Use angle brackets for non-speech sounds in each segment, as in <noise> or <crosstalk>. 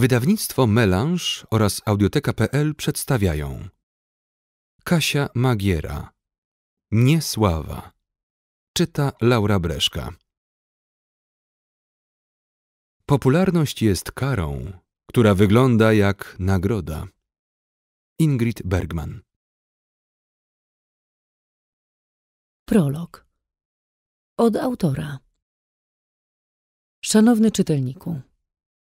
Wydawnictwo Melange oraz audioteka.pl przedstawiają Kasia Magiera Niesława Czyta Laura Breszka Popularność jest karą, która wygląda jak nagroda. Ingrid Bergman Prolog od autora Szanowny czytelniku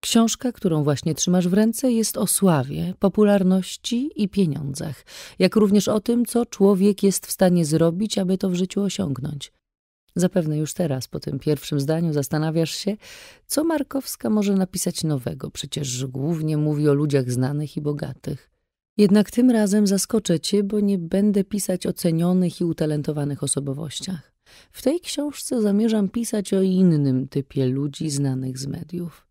Książka, którą właśnie trzymasz w ręce, jest o sławie, popularności i pieniądzach, jak również o tym, co człowiek jest w stanie zrobić, aby to w życiu osiągnąć. Zapewne już teraz, po tym pierwszym zdaniu, zastanawiasz się, co Markowska może napisać nowego, przecież głównie mówi o ludziach znanych i bogatych. Jednak tym razem zaskoczę cię, bo nie będę pisać o cenionych i utalentowanych osobowościach. W tej książce zamierzam pisać o innym typie ludzi znanych z mediów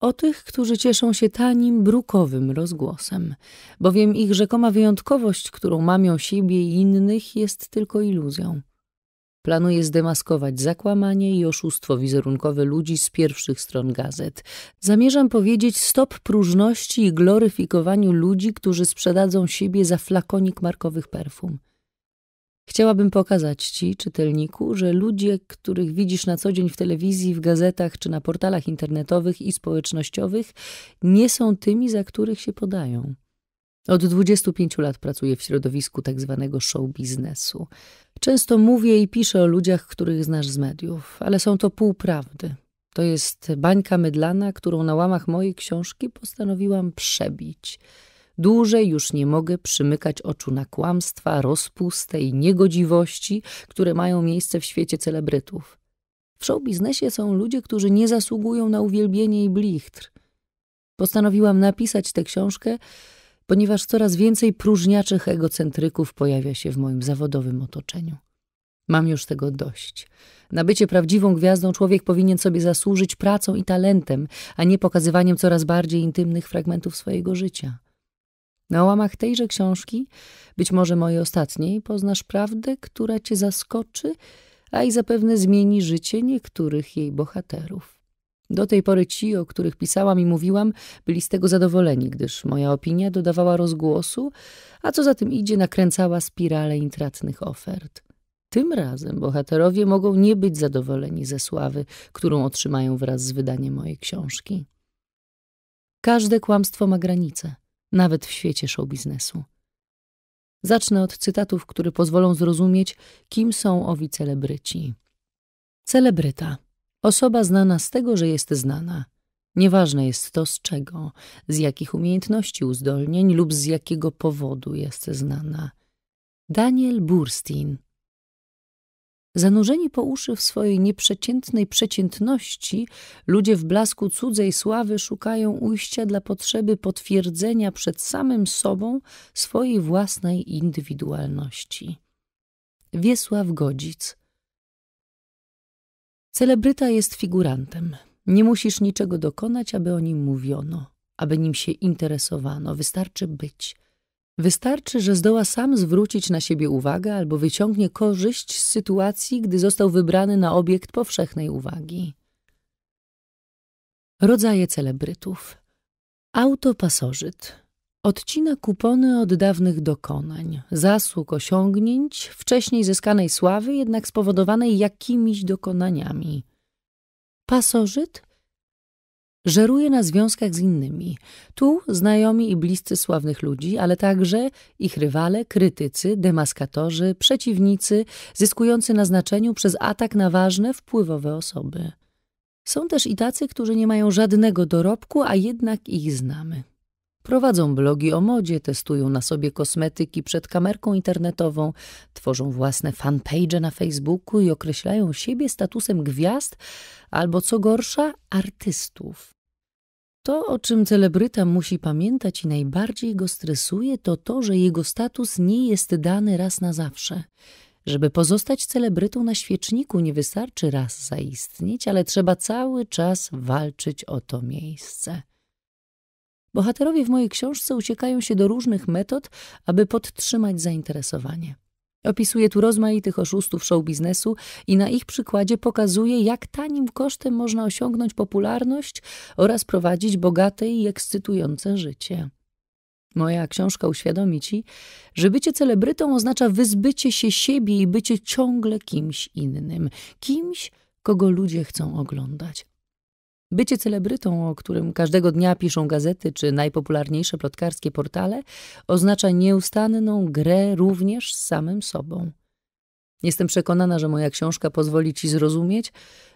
o tych, którzy cieszą się tanim, brukowym rozgłosem, bowiem ich rzekoma wyjątkowość, którą mamią siebie i innych, jest tylko iluzją. Planuje zdemaskować zakłamanie i oszustwo wizerunkowe ludzi z pierwszych stron gazet. Zamierzam powiedzieć stop próżności i gloryfikowaniu ludzi, którzy sprzedadzą siebie za flakonik markowych perfum. Chciałabym pokazać Ci, czytelniku, że ludzie, których widzisz na co dzień w telewizji, w gazetach czy na portalach internetowych i społecznościowych, nie są tymi, za których się podają. Od 25 lat pracuję w środowisku tak zwanego show biznesu. Często mówię i piszę o ludziach, których znasz z mediów, ale są to półprawdy. To jest bańka mydlana, którą na łamach mojej książki postanowiłam przebić – Dłużej już nie mogę przymykać oczu na kłamstwa, rozpustę i niegodziwości, które mają miejsce w świecie celebrytów. W showbiznesie są ludzie, którzy nie zasługują na uwielbienie i blichtr. Postanowiłam napisać tę książkę, ponieważ coraz więcej próżniaczych egocentryków pojawia się w moim zawodowym otoczeniu. Mam już tego dość. Na bycie prawdziwą gwiazdą człowiek powinien sobie zasłużyć pracą i talentem, a nie pokazywaniem coraz bardziej intymnych fragmentów swojego życia. Na łamach tejże książki, być może mojej ostatniej, poznasz prawdę, która cię zaskoczy, a i zapewne zmieni życie niektórych jej bohaterów. Do tej pory ci, o których pisałam i mówiłam, byli z tego zadowoleni, gdyż moja opinia dodawała rozgłosu, a co za tym idzie, nakręcała spirale intratnych ofert. Tym razem bohaterowie mogą nie być zadowoleni ze sławy, którą otrzymają wraz z wydaniem mojej książki. Każde kłamstwo ma granice – nawet w świecie show biznesu. Zacznę od cytatów, które pozwolą zrozumieć, kim są owi celebryci. Celebryta. Osoba znana z tego, że jest znana. Nieważne jest to z czego, z jakich umiejętności, uzdolnień lub z jakiego powodu jest znana. Daniel Burstein Zanurzeni po uszy w swojej nieprzeciętnej przeciętności, ludzie w blasku cudzej sławy szukają ujścia dla potrzeby potwierdzenia przed samym sobą swojej własnej indywidualności. Wiesław Godzic Celebryta jest figurantem. Nie musisz niczego dokonać, aby o nim mówiono, aby nim się interesowano. Wystarczy być – Wystarczy, że zdoła sam zwrócić na siebie uwagę albo wyciągnie korzyść z sytuacji, gdy został wybrany na obiekt powszechnej uwagi. Rodzaje celebrytów Autopasożyt Odcina kupony od dawnych dokonań, zasług, osiągnięć, wcześniej zyskanej sławy, jednak spowodowanej jakimiś dokonaniami. Pasożyt Żeruje na związkach z innymi. Tu znajomi i bliscy sławnych ludzi, ale także ich rywale, krytycy, demaskatorzy, przeciwnicy, zyskujący na znaczeniu przez atak na ważne, wpływowe osoby. Są też i tacy, którzy nie mają żadnego dorobku, a jednak ich znamy. Prowadzą blogi o modzie, testują na sobie kosmetyki przed kamerką internetową, tworzą własne fanpage na Facebooku i określają siebie statusem gwiazd albo co gorsza artystów. To, o czym celebryta musi pamiętać i najbardziej go stresuje, to to, że jego status nie jest dany raz na zawsze. Żeby pozostać celebrytą na świeczniku, nie wystarczy raz zaistnieć, ale trzeba cały czas walczyć o to miejsce. Bohaterowie w mojej książce uciekają się do różnych metod, aby podtrzymać zainteresowanie. Opisuje tu rozmaitych oszustów show biznesu i na ich przykładzie pokazuje, jak tanim kosztem można osiągnąć popularność oraz prowadzić bogate i ekscytujące życie. Moja książka uświadomi ci, że bycie celebrytą oznacza wyzbycie się siebie i bycie ciągle kimś innym, kimś, kogo ludzie chcą oglądać. Bycie celebrytą, o którym każdego dnia piszą gazety czy najpopularniejsze plotkarskie portale, oznacza nieustanną grę również z samym sobą. Jestem przekonana, że moja książka pozwoli ci zrozumieć,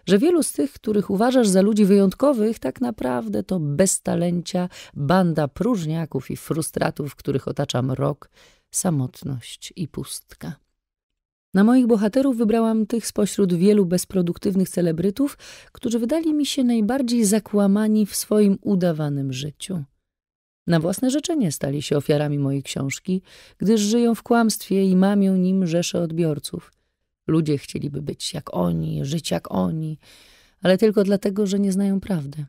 że wielu z tych, których uważasz za ludzi wyjątkowych, tak naprawdę to beztalencia, banda próżniaków i frustratów, których otacza mrok, samotność i pustka. Na moich bohaterów wybrałam tych spośród wielu bezproduktywnych celebrytów, którzy wydali mi się najbardziej zakłamani w swoim udawanym życiu. Na własne życzenie stali się ofiarami mojej książki, gdyż żyją w kłamstwie i mamią nim rzesze odbiorców. Ludzie chcieliby być jak oni, żyć jak oni, ale tylko dlatego, że nie znają prawdy.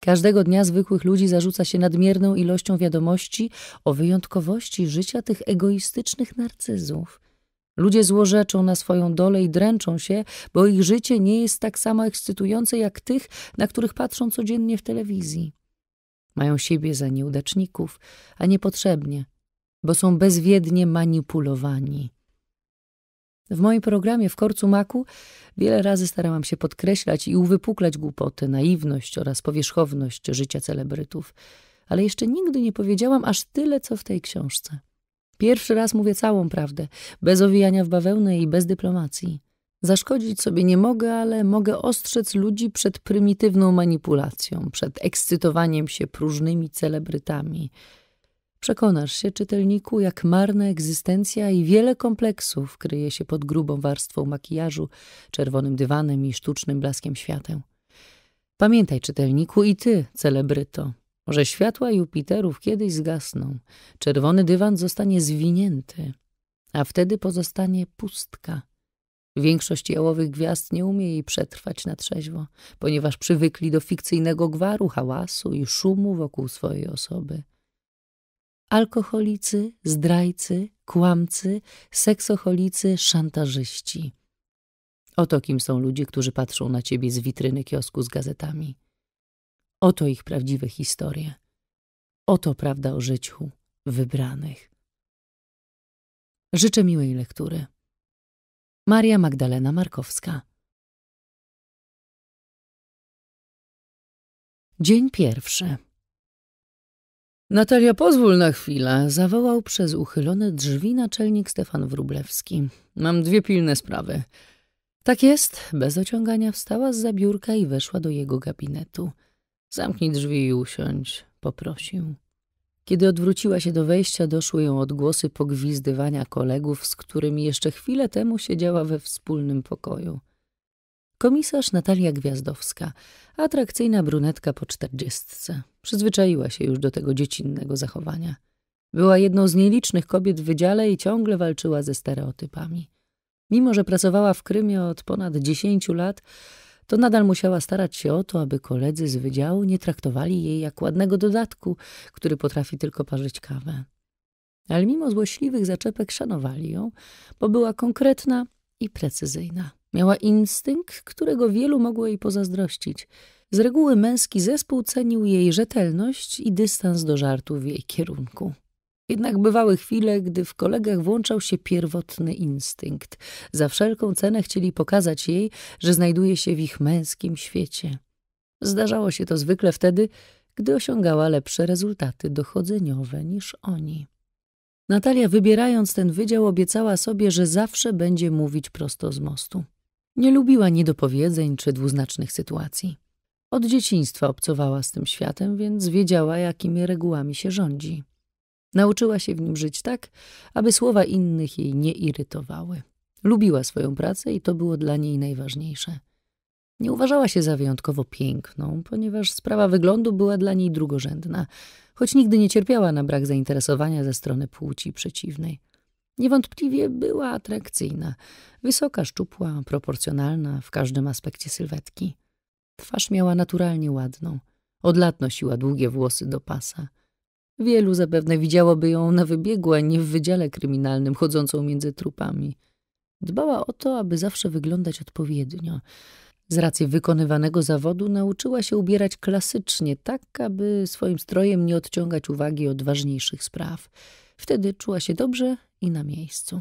Każdego dnia zwykłych ludzi zarzuca się nadmierną ilością wiadomości o wyjątkowości życia tych egoistycznych narcyzów – Ludzie złorzeczą na swoją dolę i dręczą się, bo ich życie nie jest tak samo ekscytujące jak tych, na których patrzą codziennie w telewizji. Mają siebie za nieudaczników, a niepotrzebnie, bo są bezwiednie manipulowani. W moim programie w Korcu Maku wiele razy starałam się podkreślać i uwypuklać głupotę, naiwność oraz powierzchowność życia celebrytów, ale jeszcze nigdy nie powiedziałam aż tyle, co w tej książce. Pierwszy raz mówię całą prawdę, bez owijania w bawełnę i bez dyplomacji. Zaszkodzić sobie nie mogę, ale mogę ostrzec ludzi przed prymitywną manipulacją, przed ekscytowaniem się próżnymi celebrytami. Przekonasz się, czytelniku, jak marna egzystencja i wiele kompleksów kryje się pod grubą warstwą makijażu, czerwonym dywanem i sztucznym blaskiem świateł. Pamiętaj, czytelniku, i ty, celebryto, może światła Jupiterów kiedyś zgasną, czerwony dywan zostanie zwinięty, a wtedy pozostanie pustka. Większość jałowych gwiazd nie umie jej przetrwać na trzeźwo, ponieważ przywykli do fikcyjnego gwaru, hałasu i szumu wokół swojej osoby. Alkoholicy, zdrajcy, kłamcy, seksoholicy, szantażyści. Oto kim są ludzie, którzy patrzą na ciebie z witryny kiosku z gazetami. Oto ich prawdziwe historie. Oto prawda o życiu wybranych. Życzę miłej lektury. Maria Magdalena Markowska Dzień pierwszy Natalia, pozwól na chwilę, zawołał przez uchylone drzwi naczelnik Stefan Wrublewski. Mam dwie pilne sprawy. Tak jest, bez ociągania wstała z zabiórka i weszła do jego gabinetu. Zamknij drzwi i usiądź, poprosił. Kiedy odwróciła się do wejścia, doszły ją odgłosy pogwizdywania kolegów, z którymi jeszcze chwilę temu siedziała we wspólnym pokoju. Komisarz Natalia Gwiazdowska, atrakcyjna brunetka po czterdziestce, przyzwyczaiła się już do tego dziecinnego zachowania. Była jedną z nielicznych kobiet w wydziale i ciągle walczyła ze stereotypami. Mimo, że pracowała w Krymie od ponad dziesięciu lat, to nadal musiała starać się o to, aby koledzy z wydziału nie traktowali jej jak ładnego dodatku, który potrafi tylko parzyć kawę. Ale mimo złośliwych zaczepek szanowali ją, bo była konkretna i precyzyjna. Miała instynkt, którego wielu mogło jej pozazdrościć. Z reguły męski zespół cenił jej rzetelność i dystans do żartów w jej kierunku. Jednak bywały chwile, gdy w kolegach włączał się pierwotny instynkt. Za wszelką cenę chcieli pokazać jej, że znajduje się w ich męskim świecie. Zdarzało się to zwykle wtedy, gdy osiągała lepsze rezultaty dochodzeniowe niż oni. Natalia, wybierając ten wydział, obiecała sobie, że zawsze będzie mówić prosto z mostu. Nie lubiła niedopowiedzeń czy dwuznacznych sytuacji. Od dzieciństwa obcowała z tym światem, więc wiedziała, jakimi regułami się rządzi. Nauczyła się w nim żyć tak, aby słowa innych jej nie irytowały. Lubiła swoją pracę i to było dla niej najważniejsze. Nie uważała się za wyjątkowo piękną, ponieważ sprawa wyglądu była dla niej drugorzędna, choć nigdy nie cierpiała na brak zainteresowania ze strony płci przeciwnej. Niewątpliwie była atrakcyjna, wysoka, szczupła, proporcjonalna w każdym aspekcie sylwetki. Twarz miała naturalnie ładną. Od lat nosiła długie włosy do pasa – Wielu zapewne widziałoby ją na wybiegu, a nie w wydziale kryminalnym, chodzącą między trupami. Dbała o to, aby zawsze wyglądać odpowiednio. Z racji wykonywanego zawodu nauczyła się ubierać klasycznie, tak aby swoim strojem nie odciągać uwagi od ważniejszych spraw. Wtedy czuła się dobrze i na miejscu.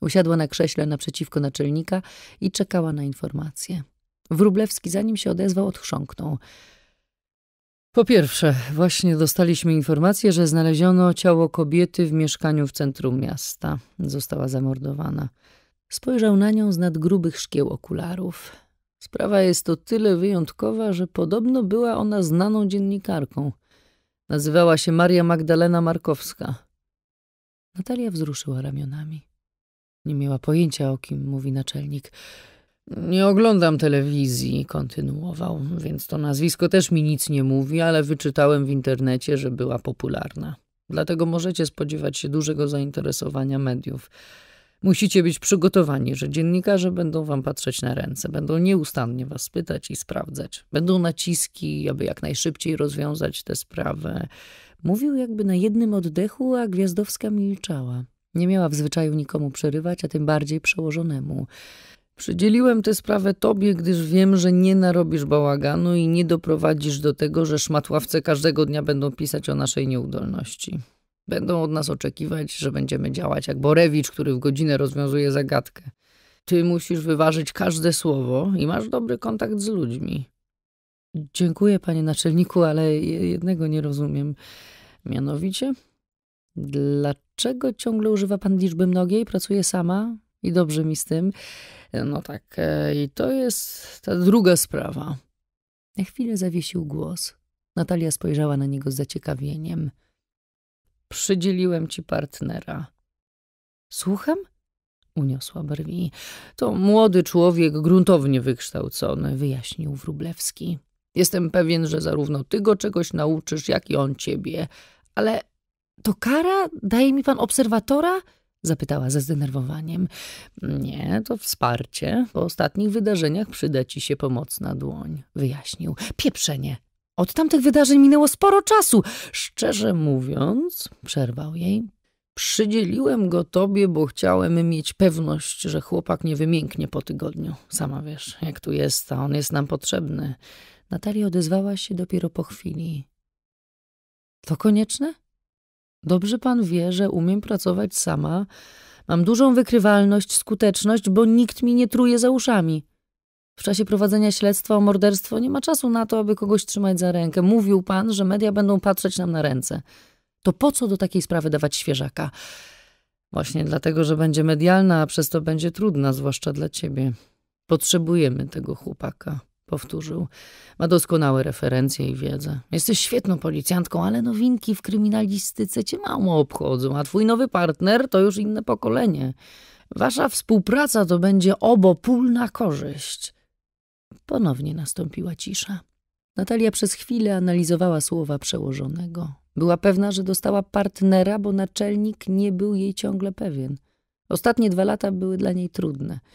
Usiadła na krześle naprzeciwko naczelnika i czekała na informacje. Wróblewski, zanim się odezwał, odchrząknął – po pierwsze, właśnie dostaliśmy informację, że znaleziono ciało kobiety w mieszkaniu w centrum miasta. Została zamordowana. Spojrzał na nią z nad grubych szkieł okularów. Sprawa jest o tyle wyjątkowa, że podobno była ona znaną dziennikarką. Nazywała się Maria Magdalena Markowska. Natalia wzruszyła ramionami. Nie miała pojęcia, o kim mówi naczelnik. Nie oglądam telewizji, kontynuował, więc to nazwisko też mi nic nie mówi, ale wyczytałem w internecie, że była popularna. Dlatego możecie spodziewać się dużego zainteresowania mediów. Musicie być przygotowani, że dziennikarze będą wam patrzeć na ręce, będą nieustannie was pytać i sprawdzać. Będą naciski, aby jak najszybciej rozwiązać tę sprawę. Mówił jakby na jednym oddechu, a Gwiazdowska milczała. Nie miała w zwyczaju nikomu przerywać, a tym bardziej przełożonemu. Przydzieliłem tę sprawę tobie, gdyż wiem, że nie narobisz bałaganu i nie doprowadzisz do tego, że szmatławce każdego dnia będą pisać o naszej nieudolności. Będą od nas oczekiwać, że będziemy działać jak Borewicz, który w godzinę rozwiązuje zagadkę. Ty musisz wyważyć każde słowo i masz dobry kontakt z ludźmi. Dziękuję, panie naczelniku, ale jednego nie rozumiem. Mianowicie, dlaczego ciągle używa pan liczby mnogiej, pracuje sama i dobrze mi z tym. No tak, e, i to jest ta druga sprawa. Na chwilę zawiesił głos. Natalia spojrzała na niego z zaciekawieniem. Przydzieliłem ci partnera. Słucham? Uniosła brwi. To młody człowiek, gruntownie wykształcony, wyjaśnił Wrublewski. Jestem pewien, że zarówno ty go czegoś nauczysz, jak i on ciebie. Ale to kara? Daje mi pan obserwatora? Zapytała ze zdenerwowaniem. Nie, to wsparcie. Po ostatnich wydarzeniach przyda ci się pomocna dłoń. Wyjaśnił. Pieprzenie. Od tamtych wydarzeń minęło sporo czasu. Szczerze mówiąc, przerwał jej, Przydzieliłem go tobie, bo chciałem mieć pewność, że chłopak nie wymięknie po tygodniu. Sama wiesz, jak tu jest, a on jest nam potrzebny. Natalia odezwała się dopiero po chwili. To konieczne? Dobrze pan wie, że umiem pracować sama. Mam dużą wykrywalność, skuteczność, bo nikt mi nie truje za uszami. W czasie prowadzenia śledztwa o morderstwo nie ma czasu na to, aby kogoś trzymać za rękę. Mówił pan, że media będą patrzeć nam na ręce. To po co do takiej sprawy dawać świeżaka? Właśnie dlatego, że będzie medialna, a przez to będzie trudna, zwłaszcza dla ciebie. Potrzebujemy tego chłopaka powtórzył. Ma doskonałe referencje i wiedzę. Jesteś świetną policjantką, ale nowinki w kryminalistyce cię mało obchodzą, a twój nowy partner to już inne pokolenie. Wasza współpraca to będzie obopólna korzyść. Ponownie nastąpiła cisza. Natalia przez chwilę analizowała słowa przełożonego. Była pewna, że dostała partnera, bo naczelnik nie był jej ciągle pewien. Ostatnie dwa lata były dla niej trudne –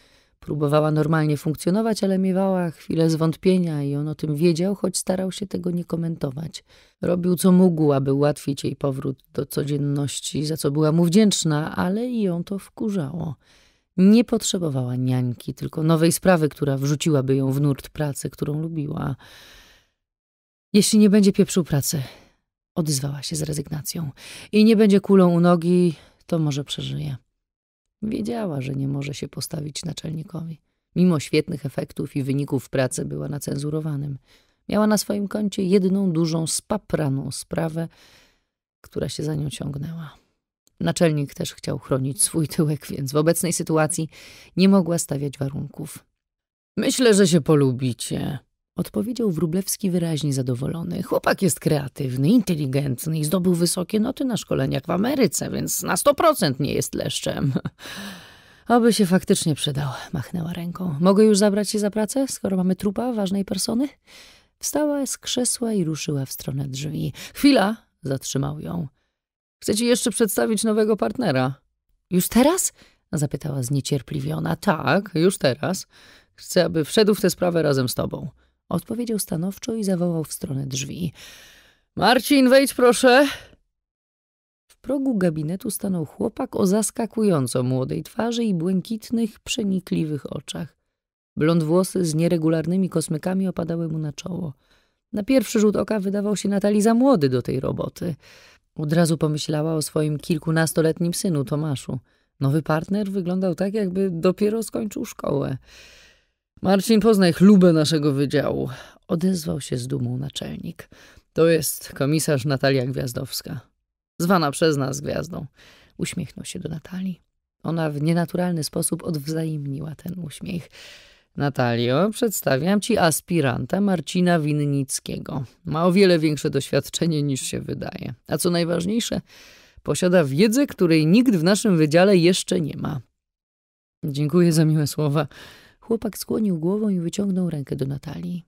Próbowała normalnie funkcjonować, ale miewała chwilę zwątpienia i on o tym wiedział, choć starał się tego nie komentować. Robił co mógł, aby ułatwić jej powrót do codzienności, za co była mu wdzięczna, ale i ją to wkurzało. Nie potrzebowała niańki, tylko nowej sprawy, która wrzuciłaby ją w nurt pracy, którą lubiła. Jeśli nie będzie pieprzył pracy, odezwała się z rezygnacją, i nie będzie kulą u nogi, to może przeżyje. Wiedziała, że nie może się postawić naczelnikowi. Mimo świetnych efektów i wyników pracy była na cenzurowanym. Miała na swoim koncie jedną dużą, spapraną sprawę, która się za nią ciągnęła. Naczelnik też chciał chronić swój tyłek, więc w obecnej sytuacji nie mogła stawiać warunków. Myślę, że się polubicie, Odpowiedział Wrublewski wyraźnie zadowolony. Chłopak jest kreatywny, inteligentny i zdobył wysokie noty na szkoleniach w Ameryce, więc na 100% nie jest leszczem. Aby <laughs> się faktycznie przydał, machnęła ręką. Mogę już zabrać się za pracę, skoro mamy trupa ważnej persony? Wstała z krzesła i ruszyła w stronę drzwi. Chwila, zatrzymał ją. Chcę ci jeszcze przedstawić nowego partnera. Już teraz? zapytała zniecierpliwiona. Tak, już teraz. Chcę, aby wszedł w tę sprawę razem z tobą. Odpowiedział stanowczo i zawołał w stronę drzwi. Marcin, wejdź proszę. W progu gabinetu stanął chłopak o zaskakująco młodej twarzy i błękitnych, przenikliwych oczach. Blond włosy z nieregularnymi kosmykami opadały mu na czoło. Na pierwszy rzut oka wydawał się Natali za młody do tej roboty. Od razu pomyślała o swoim kilkunastoletnim synu Tomaszu. Nowy partner wyglądał tak, jakby dopiero skończył szkołę. Marcin, poznaj chlubę naszego wydziału, odezwał się z dumą naczelnik. To jest komisarz Natalia Gwiazdowska, zwana przez nas Gwiazdą. Uśmiechnął się do Natalii. Ona w nienaturalny sposób odwzajemniła ten uśmiech. Natalio, przedstawiam ci aspiranta Marcina Winnickiego. Ma o wiele większe doświadczenie niż się wydaje. A co najważniejsze, posiada wiedzę, której nikt w naszym wydziale jeszcze nie ma. Dziękuję za miłe słowa. Chłopak skłonił głową i wyciągnął rękę do Natalii.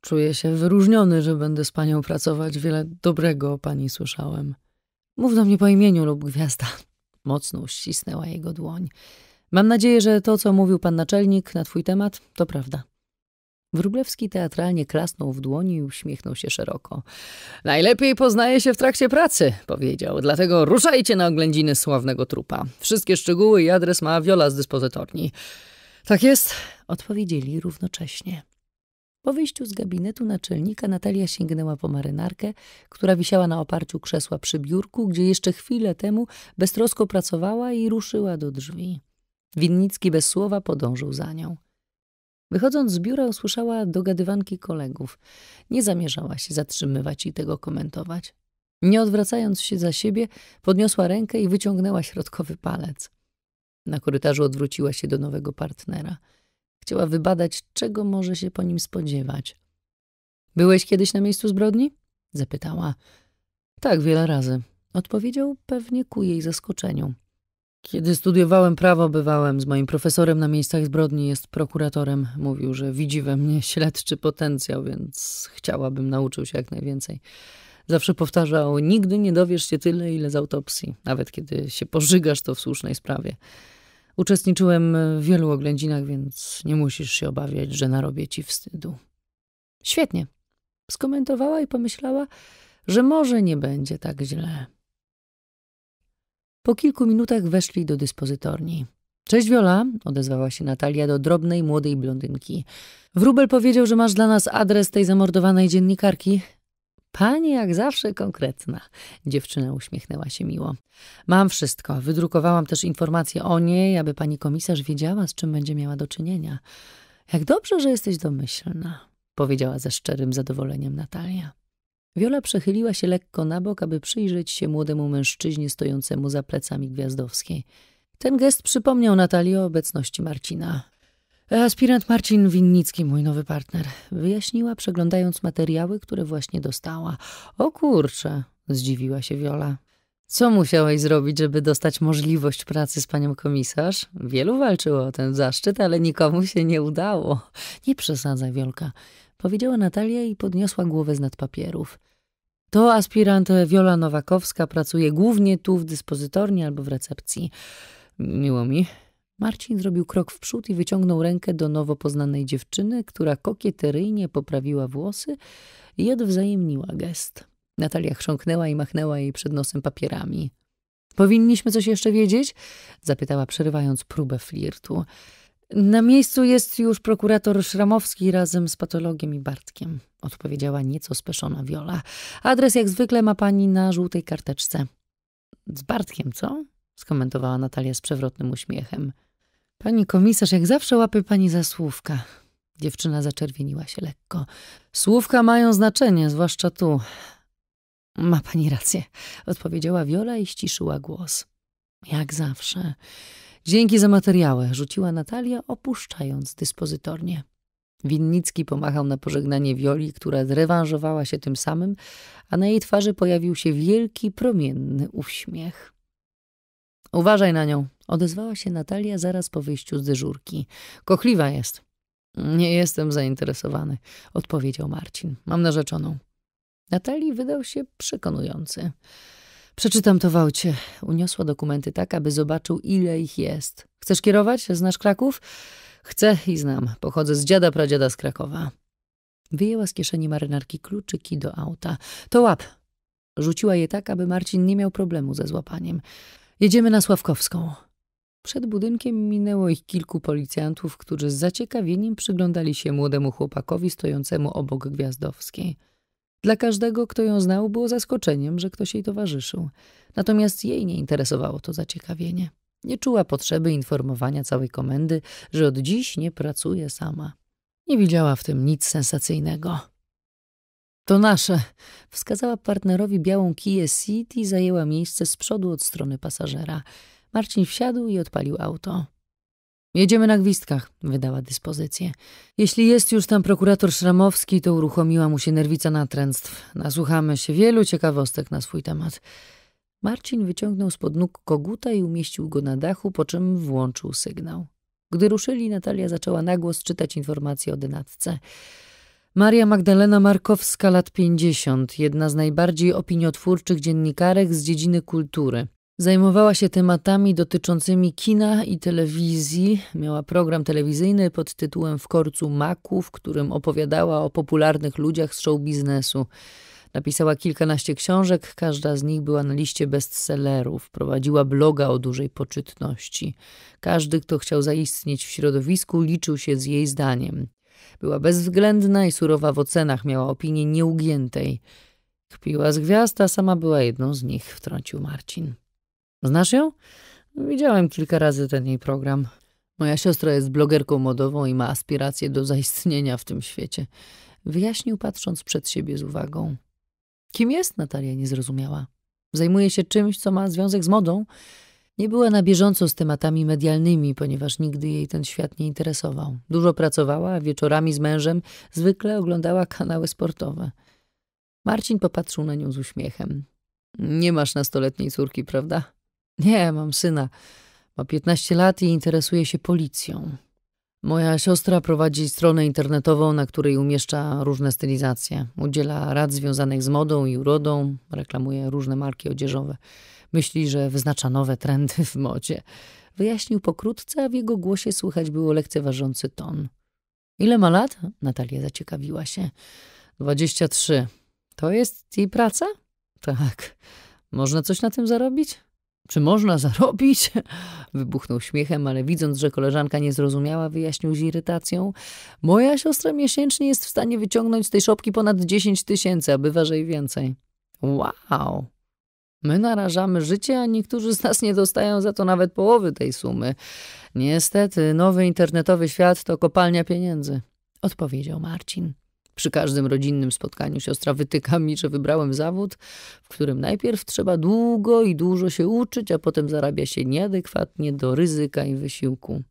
Czuję się wyróżniony, że będę z panią pracować. Wiele dobrego o pani słyszałem. Mów do mnie po imieniu lub gwiazda. Mocno uścisnęła jego dłoń. Mam nadzieję, że to, co mówił pan naczelnik na twój temat, to prawda. Wróblewski teatralnie klasnął w dłoni i uśmiechnął się szeroko. Najlepiej poznaje się w trakcie pracy, powiedział. Dlatego ruszajcie na oględziny sławnego trupa. Wszystkie szczegóły i adres ma Wiola z dyspozytorni. Tak jest, odpowiedzieli równocześnie. Po wyjściu z gabinetu naczelnika Natalia sięgnęła po marynarkę, która wisiała na oparciu krzesła przy biurku, gdzie jeszcze chwilę temu beztrosko pracowała i ruszyła do drzwi. Winnicki bez słowa podążył za nią. Wychodząc z biura usłyszała dogadywanki kolegów. Nie zamierzała się zatrzymywać i tego komentować. Nie odwracając się za siebie, podniosła rękę i wyciągnęła środkowy palec. Na korytarzu odwróciła się do nowego partnera – Chciała wybadać, czego może się po nim spodziewać. Byłeś kiedyś na miejscu zbrodni? Zapytała. Tak, wiele razy. Odpowiedział pewnie ku jej zaskoczeniu. Kiedy studiowałem prawo, bywałem z moim profesorem na miejscach zbrodni, jest prokuratorem. Mówił, że widzi we mnie śledczy potencjał, więc chciałabym nauczył się jak najwięcej. Zawsze powtarzał, nigdy nie dowiesz się tyle, ile z autopsji, nawet kiedy się pożygasz to w słusznej sprawie. Uczestniczyłem w wielu oględzinach, więc nie musisz się obawiać, że narobię ci wstydu. Świetnie. Skomentowała i pomyślała, że może nie będzie tak źle. Po kilku minutach weszli do dyspozytorni. Cześć Wiola, odezwała się Natalia do drobnej, młodej blondynki. Wróbel powiedział, że masz dla nas adres tej zamordowanej dziennikarki. Pani jak zawsze konkretna. Dziewczyna uśmiechnęła się miło. Mam wszystko. Wydrukowałam też informacje o niej, aby pani komisarz wiedziała, z czym będzie miała do czynienia. Jak dobrze, że jesteś domyślna, powiedziała ze szczerym zadowoleniem Natalia. Wiola przechyliła się lekko na bok, aby przyjrzeć się młodemu mężczyźnie stojącemu za plecami Gwiazdowskiej. Ten gest przypomniał Natalii o obecności Marcina. Aspirant Marcin Winnicki, mój nowy partner, wyjaśniła, przeglądając materiały, które właśnie dostała. O kurczę, zdziwiła się Wiola. Co musiałeś zrobić, żeby dostać możliwość pracy z panią komisarz? Wielu walczyło o ten zaszczyt, ale nikomu się nie udało. Nie przesadzaj, Wiolka, powiedziała Natalia i podniosła głowę z nad papierów. To aspirant Wiola Nowakowska pracuje głównie tu w dyspozytorni albo w recepcji. Miło mi, Marcin zrobił krok w przód i wyciągnął rękę do nowo poznanej dziewczyny, która kokieteryjnie poprawiła włosy i odwzajemniła gest. Natalia chrząknęła i machnęła jej przed nosem papierami. Powinniśmy coś jeszcze wiedzieć? zapytała, przerywając próbę flirtu. Na miejscu jest już prokurator Szramowski razem z patologiem i Bartkiem, odpowiedziała nieco speszona Wiola. Adres jak zwykle ma pani na żółtej karteczce. Z Bartkiem, co? skomentowała Natalia z przewrotnym uśmiechem. Pani komisarz, jak zawsze łapy pani za słówka. Dziewczyna zaczerwieniła się lekko. Słówka mają znaczenie, zwłaszcza tu. Ma pani rację, odpowiedziała Wiola i ściszyła głos. Jak zawsze. Dzięki za materiały, rzuciła Natalia, opuszczając dyspozytornie. Winnicki pomachał na pożegnanie Wioli, która zrewanżowała się tym samym, a na jej twarzy pojawił się wielki, promienny uśmiech. Uważaj na nią, Odezwała się Natalia zaraz po wyjściu z dyżurki. Kochliwa jest. Nie jestem zainteresowany, odpowiedział Marcin. Mam narzeczoną. Natalii wydał się przekonujący. Przeczytam to w aucie. Uniosła dokumenty tak, aby zobaczył, ile ich jest. Chcesz kierować? Znasz Kraków? Chcę i znam. Pochodzę z dziada pradziada z Krakowa. Wyjęła z kieszeni marynarki kluczyki do auta. To łap. Rzuciła je tak, aby Marcin nie miał problemu ze złapaniem. Jedziemy na Sławkowską. Przed budynkiem minęło ich kilku policjantów, którzy z zaciekawieniem przyglądali się młodemu chłopakowi stojącemu obok Gwiazdowskiej. Dla każdego, kto ją znał, było zaskoczeniem, że ktoś jej towarzyszył. Natomiast jej nie interesowało to zaciekawienie. Nie czuła potrzeby informowania całej komendy, że od dziś nie pracuje sama. Nie widziała w tym nic sensacyjnego. To nasze, wskazała partnerowi białą Kia City i zajęła miejsce z przodu od strony pasażera – Marcin wsiadł i odpalił auto. Jedziemy na gwizdkach, wydała dyspozycję. Jeśli jest już tam prokurator Szramowski, to uruchomiła mu się nerwica natręctw. Nasłuchamy się wielu ciekawostek na swój temat. Marcin wyciągnął spod nóg koguta i umieścił go na dachu, po czym włączył sygnał. Gdy ruszyli, Natalia zaczęła nagłos czytać informacje o dynatce. Maria Magdalena Markowska, lat 50, jedna z najbardziej opiniotwórczych dziennikarek z dziedziny kultury. Zajmowała się tematami dotyczącymi kina i telewizji. Miała program telewizyjny pod tytułem W korcu maku, w którym opowiadała o popularnych ludziach z show biznesu. Napisała kilkanaście książek, każda z nich była na liście bestsellerów. Prowadziła bloga o dużej poczytności. Każdy, kto chciał zaistnieć w środowisku, liczył się z jej zdaniem. Była bezwzględna i surowa w ocenach, miała opinię nieugiętej. Kpiła z gwiazd, a sama była jedną z nich, wtrącił Marcin. Znasz ją? Widziałem kilka razy ten jej program. Moja siostra jest blogerką modową i ma aspiracje do zaistnienia w tym świecie. Wyjaśnił patrząc przed siebie z uwagą. Kim jest? Natalia nie zrozumiała. Zajmuje się czymś, co ma związek z modą. Nie była na bieżąco z tematami medialnymi, ponieważ nigdy jej ten świat nie interesował. Dużo pracowała, a wieczorami z mężem zwykle oglądała kanały sportowe. Marcin popatrzył na nią z uśmiechem. Nie masz nastoletniej córki, prawda? Nie, mam syna. Ma 15 lat i interesuje się policją. Moja siostra prowadzi stronę internetową, na której umieszcza różne stylizacje. Udziela rad związanych z modą i urodą, reklamuje różne marki odzieżowe. Myśli, że wyznacza nowe trendy w modzie. Wyjaśnił pokrótce, a w jego głosie słychać było lekceważący ton. Ile ma lat? Natalia zaciekawiła się. Dwadzieścia trzy. To jest jej praca? Tak. Można coś na tym zarobić? Czy można zarobić? <laughs> Wybuchnął śmiechem, ale widząc, że koleżanka nie zrozumiała, wyjaśnił z irytacją. Moja siostra miesięcznie jest w stanie wyciągnąć z tej szopki ponad 10 tysięcy, a bywa, że i więcej. Wow! My narażamy życie, a niektórzy z nas nie dostają za to nawet połowy tej sumy. Niestety, nowy internetowy świat to kopalnia pieniędzy, odpowiedział Marcin. Przy każdym rodzinnym spotkaniu siostra wytyka mi, że wybrałem zawód, w którym najpierw trzeba długo i dużo się uczyć, a potem zarabia się nieadekwatnie do ryzyka i wysiłku.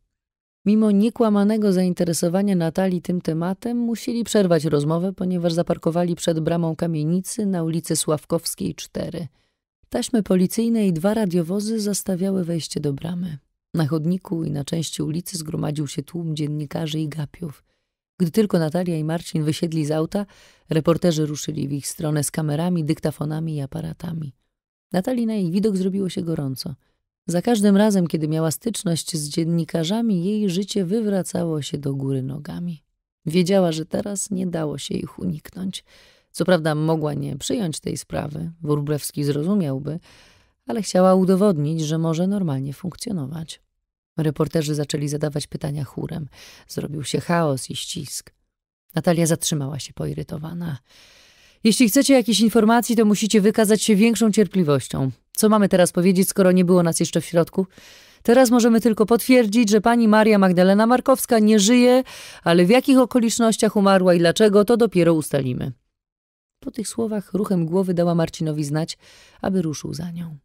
Mimo niekłamanego zainteresowania Natalii tym tematem, musieli przerwać rozmowę, ponieważ zaparkowali przed bramą kamienicy na ulicy Sławkowskiej 4. Taśmy policyjne i dwa radiowozy zastawiały wejście do bramy. Na chodniku i na części ulicy zgromadził się tłum dziennikarzy i gapiów – gdy tylko Natalia i Marcin wysiedli z auta, reporterzy ruszyli w ich stronę z kamerami, dyktafonami i aparatami. Natalina na jej widok zrobiło się gorąco. Za każdym razem, kiedy miała styczność z dziennikarzami, jej życie wywracało się do góry nogami. Wiedziała, że teraz nie dało się ich uniknąć. Co prawda mogła nie przyjąć tej sprawy, Wurblewski zrozumiałby, ale chciała udowodnić, że może normalnie funkcjonować. Reporterzy zaczęli zadawać pytania chórem. Zrobił się chaos i ścisk. Natalia zatrzymała się poirytowana. Jeśli chcecie jakieś informacji, to musicie wykazać się większą cierpliwością. Co mamy teraz powiedzieć, skoro nie było nas jeszcze w środku? Teraz możemy tylko potwierdzić, że pani Maria Magdalena Markowska nie żyje, ale w jakich okolicznościach umarła i dlaczego, to dopiero ustalimy. Po tych słowach ruchem głowy dała Marcinowi znać, aby ruszył za nią.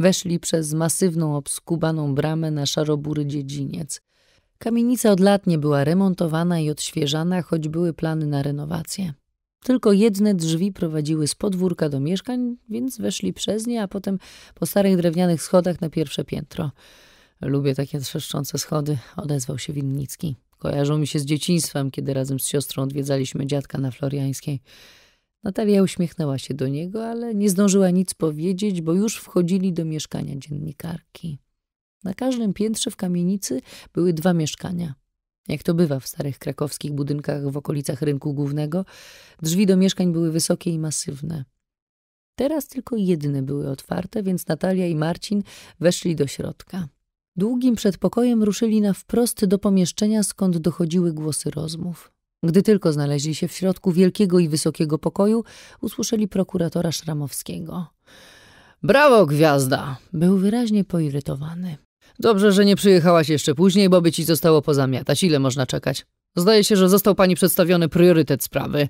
Weszli przez masywną, obskubaną bramę na szarobury dziedziniec. Kamienica od lat nie była remontowana i odświeżana, choć były plany na renowację. Tylko jedne drzwi prowadziły z podwórka do mieszkań, więc weszli przez nie, a potem po starych drewnianych schodach na pierwsze piętro. Lubię takie trzeszczące schody, odezwał się Winnicki. Kojarzą mi się z dzieciństwem, kiedy razem z siostrą odwiedzaliśmy dziadka na Floriańskiej. Natalia uśmiechnęła się do niego, ale nie zdążyła nic powiedzieć, bo już wchodzili do mieszkania dziennikarki. Na każdym piętrze w kamienicy były dwa mieszkania. Jak to bywa w starych krakowskich budynkach w okolicach rynku głównego, drzwi do mieszkań były wysokie i masywne. Teraz tylko jedne były otwarte, więc Natalia i Marcin weszli do środka. Długim przedpokojem ruszyli na wprost do pomieszczenia, skąd dochodziły głosy rozmów. Gdy tylko znaleźli się w środku wielkiego i wysokiego pokoju, usłyszeli prokuratora Szramowskiego. Brawo, gwiazda! Był wyraźnie poirytowany. Dobrze, że nie przyjechałaś jeszcze później, bo by ci zostało pozamiatać. Ile można czekać? Zdaje się, że został pani przedstawiony priorytet sprawy.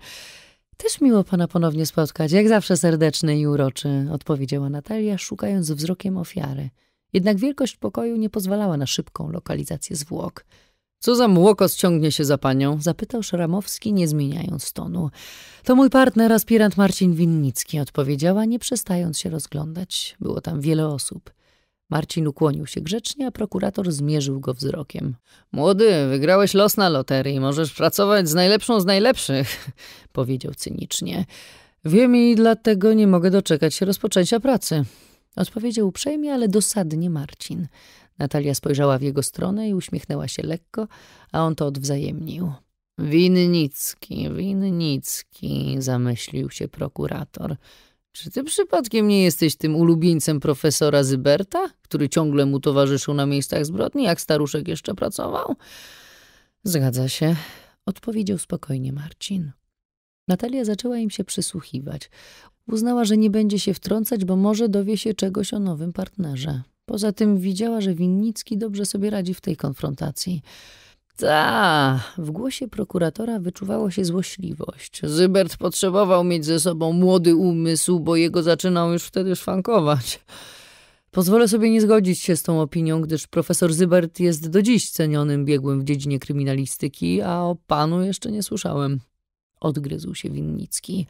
Też miło pana ponownie spotkać, jak zawsze serdeczny i uroczy, odpowiedziała Natalia, szukając wzrokiem ofiary. Jednak wielkość pokoju nie pozwalała na szybką lokalizację zwłok. Co za młoko ściągnie się za panią? Zapytał Szaramowski, nie zmieniając tonu. To mój partner, aspirant Marcin Winnicki, odpowiedziała, nie przestając się rozglądać. Było tam wiele osób. Marcin ukłonił się grzecznie, a prokurator zmierzył go wzrokiem. Młody, wygrałeś los na loterii, możesz pracować z najlepszą z najlepszych, <laughs> powiedział cynicznie. Wiem i dlatego nie mogę doczekać się rozpoczęcia pracy. Odpowiedział uprzejmie, ale dosadnie Marcin. Natalia spojrzała w jego stronę i uśmiechnęła się lekko, a on to odwzajemnił. Winnicki, Winnicki, zamyślił się prokurator. Czy ty przypadkiem nie jesteś tym ulubieńcem profesora Zyberta, który ciągle mu towarzyszył na miejscach zbrodni, jak staruszek jeszcze pracował? Zgadza się, odpowiedział spokojnie Marcin. Natalia zaczęła im się przysłuchiwać. Uznała, że nie będzie się wtrącać, bo może dowie się czegoś o nowym partnerze. Poza tym widziała, że Winnicki dobrze sobie radzi w tej konfrontacji. Ta, w głosie prokuratora wyczuwało się złośliwość. Zybert potrzebował mieć ze sobą młody umysł, bo jego zaczynał już wtedy szwankować. Pozwolę sobie nie zgodzić się z tą opinią, gdyż profesor Zybert jest do dziś cenionym biegłym w dziedzinie kryminalistyki, a o panu jeszcze nie słyszałem. Odgryzł się Winnicki.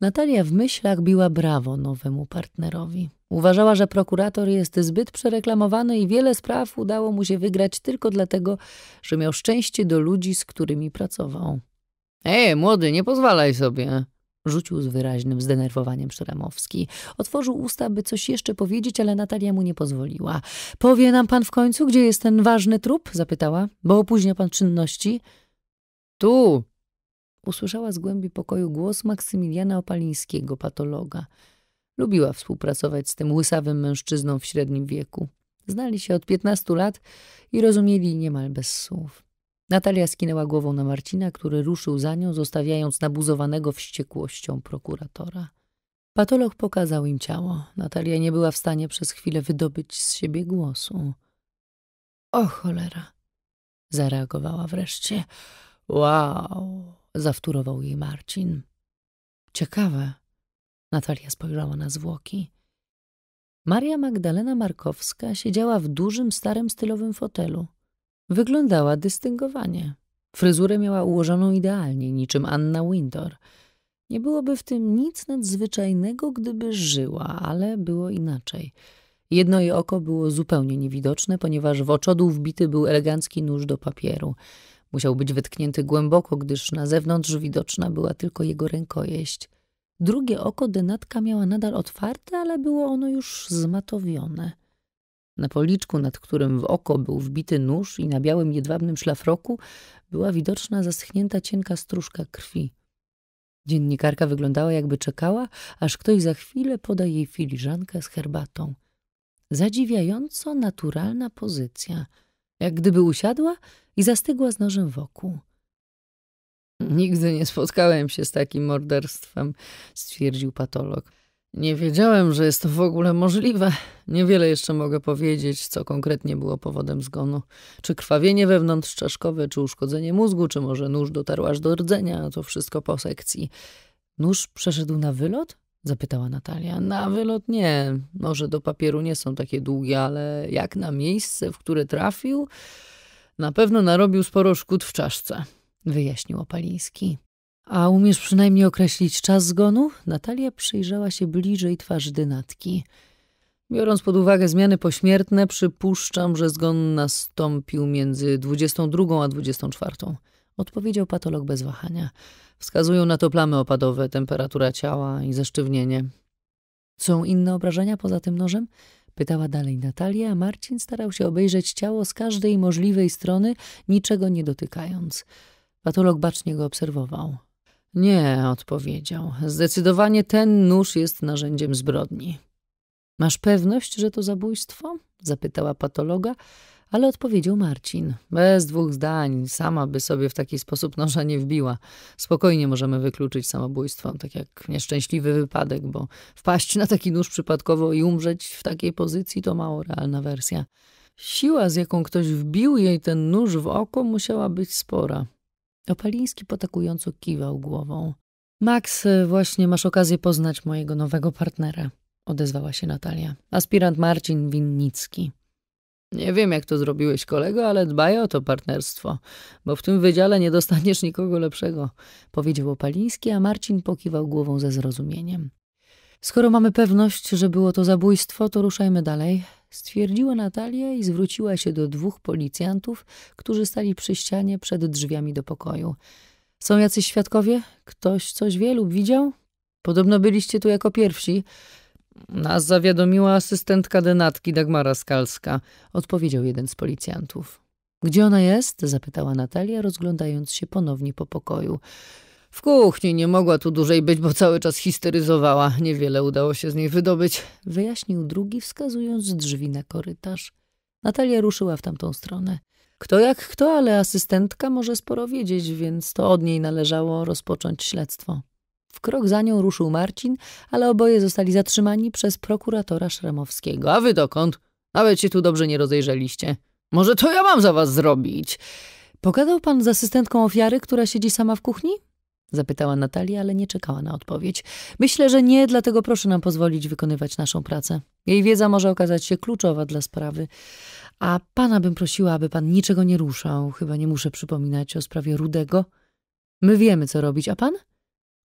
Natalia w myślach biła brawo nowemu partnerowi. Uważała, że prokurator jest zbyt przereklamowany i wiele spraw udało mu się wygrać tylko dlatego, że miał szczęście do ludzi, z którymi pracował. Ej, młody, nie pozwalaj sobie! Rzucił z wyraźnym zdenerwowaniem Szeremowski. Otworzył usta, by coś jeszcze powiedzieć, ale Natalia mu nie pozwoliła. Powie nam pan w końcu, gdzie jest ten ważny trup? zapytała, bo opóźnia pan czynności. Tu! Usłyszała z głębi pokoju głos Maksymiliana Opalińskiego, patologa. Lubiła współpracować z tym łysawym mężczyzną w średnim wieku. Znali się od piętnastu lat i rozumieli niemal bez słów. Natalia skinęła głową na Marcina, który ruszył za nią, zostawiając nabuzowanego wściekłością prokuratora. Patolog pokazał im ciało. Natalia nie była w stanie przez chwilę wydobyć z siebie głosu. O cholera! Zareagowała wreszcie. Wow! Zawtórował jej Marcin. Ciekawe, Natalia spojrzała na zwłoki. Maria Magdalena Markowska siedziała w dużym, starym, stylowym fotelu. Wyglądała dystyngowanie. Fryzurę miała ułożoną idealnie, niczym Anna Wintor. Nie byłoby w tym nic nadzwyczajnego, gdyby żyła, ale było inaczej. Jedno jej oko było zupełnie niewidoczne, ponieważ w oczodół wbity był elegancki nóż do papieru. Musiał być wytknięty głęboko, gdyż na zewnątrz widoczna była tylko jego rękojeść. Drugie oko denatka miała nadal otwarte, ale było ono już zmatowione. Na policzku, nad którym w oko był wbity nóż i na białym jedwabnym szlafroku była widoczna zaschnięta cienka stróżka krwi. Dziennikarka wyglądała jakby czekała, aż ktoś za chwilę poda jej filiżankę z herbatą. Zadziwiająco naturalna pozycja, jak gdyby usiadła i zastygła z nożem wokół. Nigdy nie spotkałem się z takim morderstwem, stwierdził patolog. Nie wiedziałem, że jest to w ogóle możliwe. Niewiele jeszcze mogę powiedzieć, co konkretnie było powodem zgonu. Czy krwawienie wewnątrzczaszkowe, czy uszkodzenie mózgu, czy może nóż dotarł aż do rdzenia, to wszystko po sekcji. Nóż przeszedł na wylot? Zapytała Natalia. Na wylot nie. Może do papieru nie są takie długie, ale jak na miejsce, w które trafił, na pewno narobił sporo szkód w czaszce wyjaśnił Opaliński. A umiesz przynajmniej określić czas zgonu? Natalia przyjrzała się bliżej twarzy dynatki. Biorąc pod uwagę zmiany pośmiertne, przypuszczam, że zgon nastąpił między 22 a 24. Odpowiedział patolog bez wahania. Wskazują na to plamy opadowe, temperatura ciała i zesztywnienie. Są inne obrażenia poza tym nożem? Pytała dalej Natalia, a Marcin starał się obejrzeć ciało z każdej możliwej strony, niczego nie dotykając. Patolog bacznie go obserwował. Nie, odpowiedział. Zdecydowanie ten nóż jest narzędziem zbrodni. Masz pewność, że to zabójstwo? Zapytała patologa, ale odpowiedział Marcin. Bez dwóch zdań, sama by sobie w taki sposób noża nie wbiła. Spokojnie możemy wykluczyć samobójstwo, tak jak nieszczęśliwy wypadek, bo wpaść na taki nóż przypadkowo i umrzeć w takiej pozycji to mało realna wersja. Siła, z jaką ktoś wbił jej ten nóż w oko, musiała być spora. Opaliński potakująco kiwał głową. Max, właśnie masz okazję poznać mojego nowego partnera, odezwała się Natalia. Aspirant Marcin Winnicki. Nie wiem, jak to zrobiłeś, kolego, ale dbaj o to partnerstwo, bo w tym wydziale nie dostaniesz nikogo lepszego, powiedział Opaliński, a Marcin pokiwał głową ze zrozumieniem. Skoro mamy pewność, że było to zabójstwo, to ruszajmy dalej stwierdziła Natalia i zwróciła się do dwóch policjantów, którzy stali przy ścianie przed drzwiami do pokoju. Są jacyś świadkowie? Ktoś coś wie lub widział? Podobno byliście tu jako pierwsi. Nas zawiadomiła asystentka denatki Dagmara Skalska, odpowiedział jeden z policjantów. Gdzie ona jest? zapytała Natalia, rozglądając się ponownie po pokoju. W kuchni nie mogła tu dłużej być, bo cały czas histeryzowała. Niewiele udało się z niej wydobyć, wyjaśnił drugi, wskazując drzwi na korytarz. Natalia ruszyła w tamtą stronę. Kto jak kto, ale asystentka może sporo wiedzieć, więc to od niej należało rozpocząć śledztwo. W krok za nią ruszył Marcin, ale oboje zostali zatrzymani przez prokuratora Szremowskiego. A wy dokąd? Nawet się tu dobrze nie rozejrzeliście. Może to ja mam za was zrobić? Pogadał pan z asystentką ofiary, która siedzi sama w kuchni? Zapytała Natalia, ale nie czekała na odpowiedź. Myślę, że nie, dlatego proszę nam pozwolić wykonywać naszą pracę. Jej wiedza może okazać się kluczowa dla sprawy. A pana bym prosiła, aby pan niczego nie ruszał. Chyba nie muszę przypominać o sprawie Rudego. My wiemy, co robić, a pan?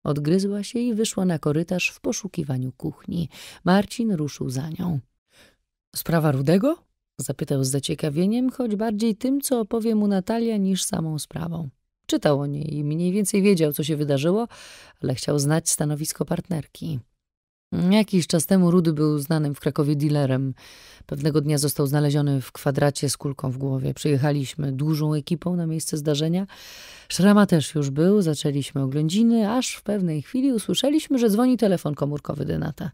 Odgryzła się i wyszła na korytarz w poszukiwaniu kuchni. Marcin ruszył za nią. Sprawa Rudego? Zapytał z zaciekawieniem, choć bardziej tym, co opowie mu Natalia, niż samą sprawą. Czytał o niej i mniej więcej wiedział, co się wydarzyło, ale chciał znać stanowisko partnerki. Jakiś czas temu Rudy był znanym w Krakowie dealerem. Pewnego dnia został znaleziony w kwadracie z kulką w głowie. Przyjechaliśmy dużą ekipą na miejsce zdarzenia. Szrama też już był, zaczęliśmy oględziny, aż w pewnej chwili usłyszeliśmy, że dzwoni telefon komórkowy Denata.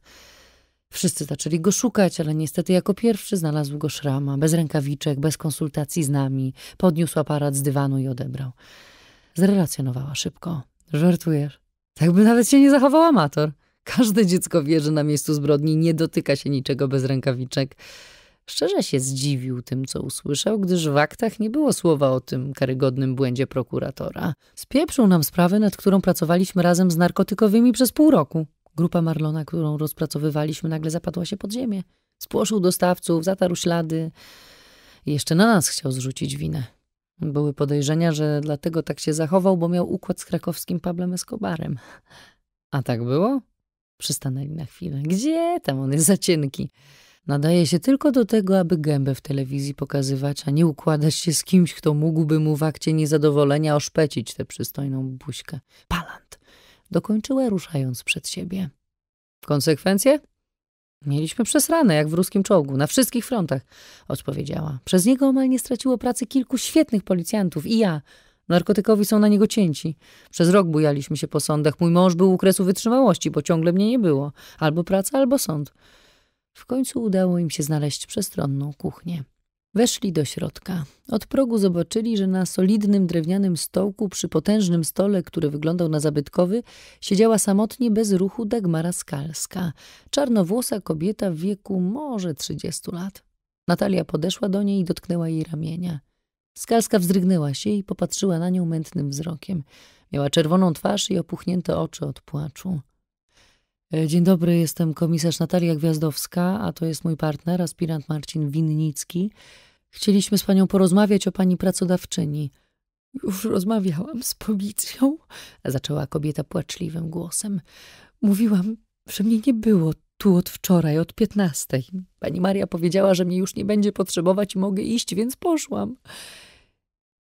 Wszyscy zaczęli go szukać, ale niestety jako pierwszy znalazł go Szrama, bez rękawiczek, bez konsultacji z nami. Podniósł aparat z dywanu i odebrał. Zrelacjonowała szybko. Żartujesz? Tak by nawet się nie zachował amator. Każde dziecko wie, że na miejscu zbrodni nie dotyka się niczego bez rękawiczek. Szczerze się zdziwił tym, co usłyszał, gdyż w aktach nie było słowa o tym karygodnym błędzie prokuratora. Spieprzył nam sprawę, nad którą pracowaliśmy razem z narkotykowymi przez pół roku. Grupa Marlona, którą rozpracowywaliśmy, nagle zapadła się pod ziemię. Spłoszył dostawców, zatarł ślady. I jeszcze na nas chciał zrzucić winę. Były podejrzenia, że dlatego tak się zachował, bo miał układ z krakowskim Pablem Escobarem. A tak było? Przystanęli na chwilę. Gdzie tam on jest Nadaje się tylko do tego, aby gębę w telewizji pokazywać, a nie układać się z kimś, kto mógłby mu w akcie niezadowolenia oszpecić tę przystojną buźkę. Palant! Dokończyła ruszając przed siebie. Konsekwencje? Mieliśmy przesrane, jak w ruskim czołgu, na wszystkich frontach, odpowiedziała. Przez niego omal nie straciło pracy kilku świetnych policjantów i ja. Narkotykowi są na niego cięci. Przez rok bujaliśmy się po sądach. Mój mąż był u kresu wytrzymałości, bo ciągle mnie nie było. Albo praca, albo sąd. W końcu udało im się znaleźć przestronną kuchnię. Weszli do środka. Od progu zobaczyli, że na solidnym drewnianym stołku przy potężnym stole, który wyglądał na zabytkowy, siedziała samotnie bez ruchu Dagmara Skalska, czarnowłosa kobieta w wieku może trzydziestu lat. Natalia podeszła do niej i dotknęła jej ramienia. Skalska wzdrygnęła się i popatrzyła na nią mętnym wzrokiem. Miała czerwoną twarz i opuchnięte oczy od płaczu. E, dzień dobry, jestem komisarz Natalia Gwiazdowska, a to jest mój partner, aspirant Marcin Winnicki. Chcieliśmy z panią porozmawiać o pani pracodawczyni. Już rozmawiałam z policją, zaczęła kobieta płaczliwym głosem. Mówiłam, że mnie nie było tu od wczoraj, od piętnastej. Pani Maria powiedziała, że mnie już nie będzie potrzebować i mogę iść, więc poszłam.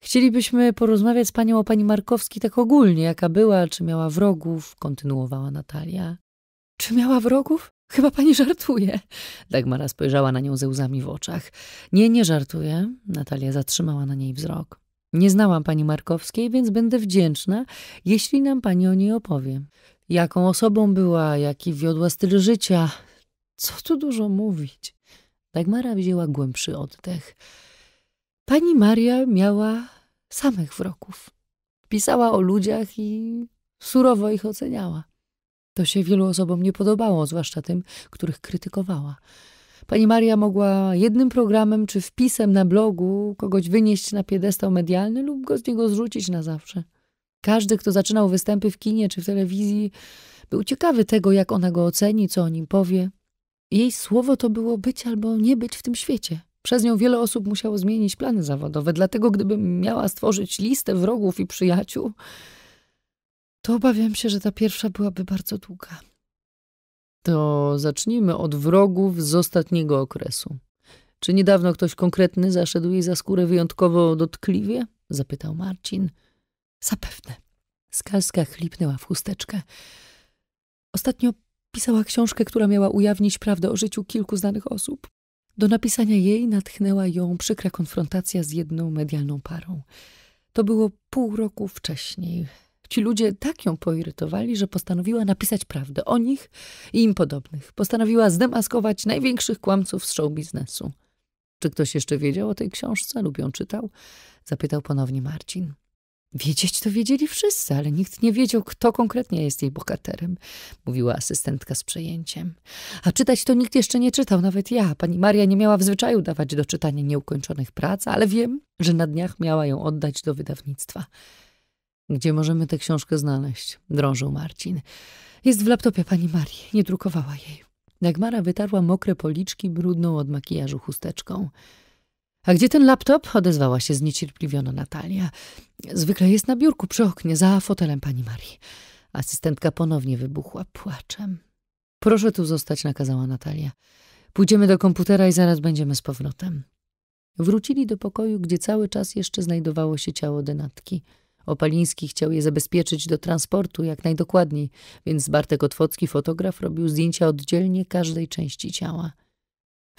Chcielibyśmy porozmawiać z panią o pani Markowskiej tak ogólnie, jaka była, czy miała wrogów, kontynuowała Natalia. Czy miała wrogów? Chyba pani żartuje. Dagmara spojrzała na nią ze łzami w oczach. Nie, nie żartuję. Natalia zatrzymała na niej wzrok. Nie znałam pani Markowskiej, więc będę wdzięczna, jeśli nam pani o niej opowie. Jaką osobą była, jaki wiodła styl życia. Co tu dużo mówić. Dagmara wzięła głębszy oddech. Pani Maria miała samych wrogów. Pisała o ludziach i surowo ich oceniała. To się wielu osobom nie podobało, zwłaszcza tym, których krytykowała. Pani Maria mogła jednym programem czy wpisem na blogu kogoś wynieść na piedestał medialny lub go z niego zrzucić na zawsze. Każdy, kto zaczynał występy w kinie czy w telewizji, był ciekawy tego, jak ona go oceni, co o nim powie. Jej słowo to było być albo nie być w tym świecie. Przez nią wiele osób musiało zmienić plany zawodowe, dlatego gdybym miała stworzyć listę wrogów i przyjaciół, to obawiam się, że ta pierwsza byłaby bardzo długa. To zacznijmy od wrogów z ostatniego okresu. Czy niedawno ktoś konkretny zaszedł jej za skórę wyjątkowo dotkliwie? Zapytał Marcin. Zapewne. Skalska chlipnęła w chusteczkę. Ostatnio pisała książkę, która miała ujawnić prawdę o życiu kilku znanych osób. Do napisania jej natchnęła ją przykra konfrontacja z jedną medialną parą. To było pół roku wcześniej, Ci ludzie tak ją poirytowali, że postanowiła napisać prawdę o nich i im podobnych. Postanowiła zdemaskować największych kłamców z show biznesu. Czy ktoś jeszcze wiedział o tej książce lub ją czytał? Zapytał ponownie Marcin. Wiedzieć to wiedzieli wszyscy, ale nikt nie wiedział, kto konkretnie jest jej bohaterem, mówiła asystentka z przejęciem. A czytać to nikt jeszcze nie czytał, nawet ja. Pani Maria nie miała w zwyczaju dawać do czytania nieukończonych prac, ale wiem, że na dniach miała ją oddać do wydawnictwa. Gdzie możemy tę książkę znaleźć? Drążył Marcin. Jest w laptopie pani Marii, nie drukowała jej. Dagmara wytarła mokre policzki brudną od makijażu chusteczką. A gdzie ten laptop? odezwała się zniecierpliwiona Natalia. Zwykle jest na biurku przy oknie, za fotelem pani Marii. Asystentka ponownie wybuchła płaczem. Proszę tu zostać, nakazała Natalia. Pójdziemy do komputera i zaraz będziemy z powrotem. Wrócili do pokoju, gdzie cały czas jeszcze znajdowało się ciało denatki. Opaliński chciał je zabezpieczyć do transportu jak najdokładniej, więc Bartek Otwocki, fotograf, robił zdjęcia oddzielnie każdej części ciała.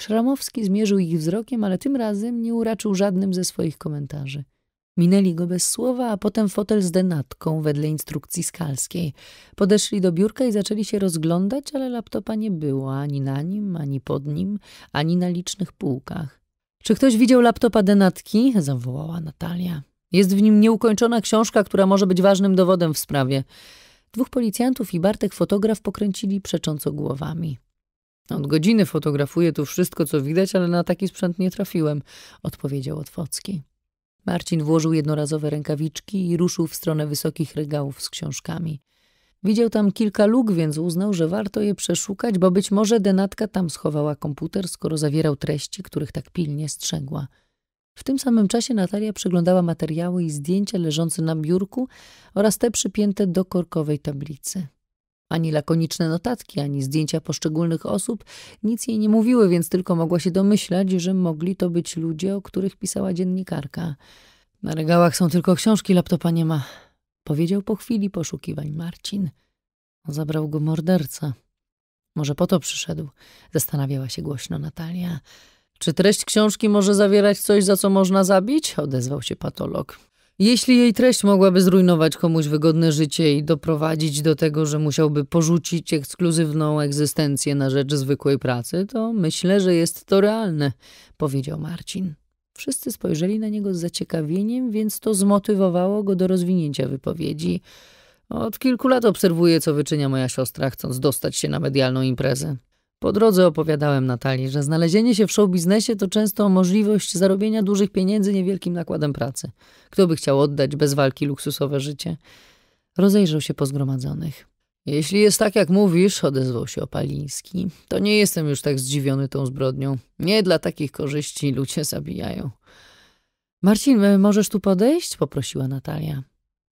Szramowski zmierzył ich wzrokiem, ale tym razem nie uraczył żadnym ze swoich komentarzy. Minęli go bez słowa, a potem fotel z denatką wedle instrukcji skalskiej. Podeszli do biurka i zaczęli się rozglądać, ale laptopa nie było ani na nim, ani pod nim, ani na licznych półkach. Czy ktoś widział laptopa denatki? zawołała Natalia. Jest w nim nieukończona książka, która może być ważnym dowodem w sprawie. Dwóch policjantów i Bartek fotograf pokręcili przecząco głowami. No, od godziny fotografuję tu wszystko, co widać, ale na taki sprzęt nie trafiłem, odpowiedział Otwocki. Marcin włożył jednorazowe rękawiczki i ruszył w stronę wysokich regałów z książkami. Widział tam kilka luk, więc uznał, że warto je przeszukać, bo być może denatka tam schowała komputer, skoro zawierał treści, których tak pilnie strzegła. W tym samym czasie Natalia przeglądała materiały i zdjęcia leżące na biurku oraz te przypięte do korkowej tablicy. Ani lakoniczne notatki, ani zdjęcia poszczególnych osób nic jej nie mówiły, więc tylko mogła się domyślać, że mogli to być ludzie, o których pisała dziennikarka. Na regałach są tylko książki, laptopa nie ma, powiedział po chwili poszukiwań Marcin. Zabrał go morderca. Może po to przyszedł, zastanawiała się głośno Natalia. Czy treść książki może zawierać coś, za co można zabić? odezwał się patolog. Jeśli jej treść mogłaby zrujnować komuś wygodne życie i doprowadzić do tego, że musiałby porzucić ekskluzywną egzystencję na rzecz zwykłej pracy, to myślę, że jest to realne, powiedział Marcin. Wszyscy spojrzeli na niego z zaciekawieniem, więc to zmotywowało go do rozwinięcia wypowiedzi. Od kilku lat obserwuję, co wyczynia moja siostra, chcąc dostać się na medialną imprezę. Po drodze opowiadałem Natalii, że znalezienie się w showbiznesie biznesie to często możliwość zarobienia dużych pieniędzy niewielkim nakładem pracy. Kto by chciał oddać bez walki luksusowe życie? Rozejrzał się po zgromadzonych. Jeśli jest tak, jak mówisz, odezwał się Opaliński, to nie jestem już tak zdziwiony tą zbrodnią. Nie dla takich korzyści ludzie zabijają. Marcin, e, możesz tu podejść? poprosiła Natalia.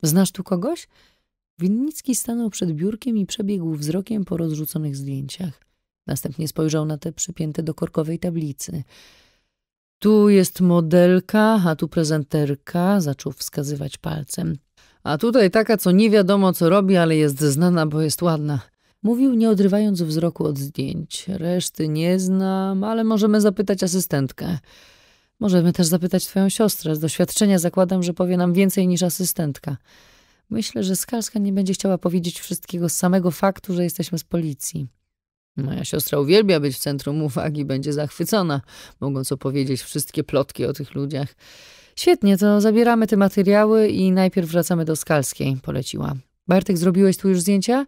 Znasz tu kogoś? Winnicki stanął przed biurkiem i przebiegł wzrokiem po rozrzuconych zdjęciach. Następnie spojrzał na te przypięte do korkowej tablicy. Tu jest modelka, a tu prezenterka, zaczął wskazywać palcem. A tutaj taka, co nie wiadomo co robi, ale jest znana, bo jest ładna. Mówił, nie odrywając wzroku od zdjęć. Reszty nie znam, ale możemy zapytać asystentkę. Możemy też zapytać twoją siostrę. Z doświadczenia zakładam, że powie nam więcej niż asystentka. Myślę, że Skalska nie będzie chciała powiedzieć wszystkiego z samego faktu, że jesteśmy z policji. Moja siostra uwielbia być w centrum uwagi, będzie zachwycona, mogąc opowiedzieć wszystkie plotki o tych ludziach. Świetnie, to zabieramy te materiały i najpierw wracamy do Skalskiej, poleciła. Bartek, zrobiłeś tu już zdjęcia?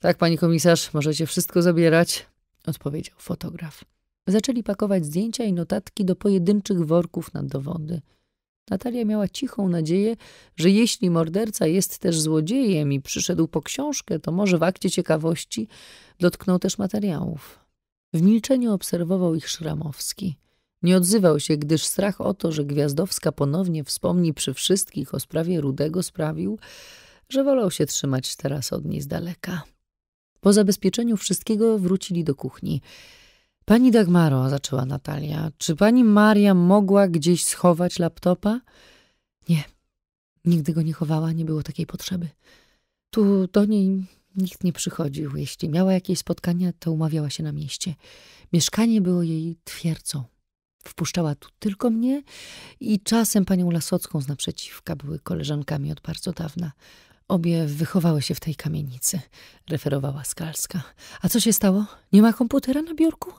Tak, pani komisarz, możecie wszystko zabierać, odpowiedział fotograf. Zaczęli pakować zdjęcia i notatki do pojedynczych worków na dowody. Natalia miała cichą nadzieję, że jeśli morderca jest też złodziejem i przyszedł po książkę, to może w akcie ciekawości dotknął też materiałów. W milczeniu obserwował ich Szramowski. Nie odzywał się, gdyż strach o to, że Gwiazdowska ponownie wspomni przy wszystkich o sprawie Rudego sprawił, że wolał się trzymać teraz od niej z daleka. Po zabezpieczeniu wszystkiego wrócili do kuchni. Pani Dagmaro, zaczęła Natalia, czy pani Maria mogła gdzieś schować laptopa? Nie, nigdy go nie chowała, nie było takiej potrzeby. Tu do niej nikt nie przychodził. Jeśli miała jakieś spotkania, to umawiała się na mieście. Mieszkanie było jej twierdzą. Wpuszczała tu tylko mnie i czasem panią Lasocką z naprzeciwka były koleżankami od bardzo dawna. Obie wychowały się w tej kamienicy, referowała Skalska. A co się stało? Nie ma komputera na biurku?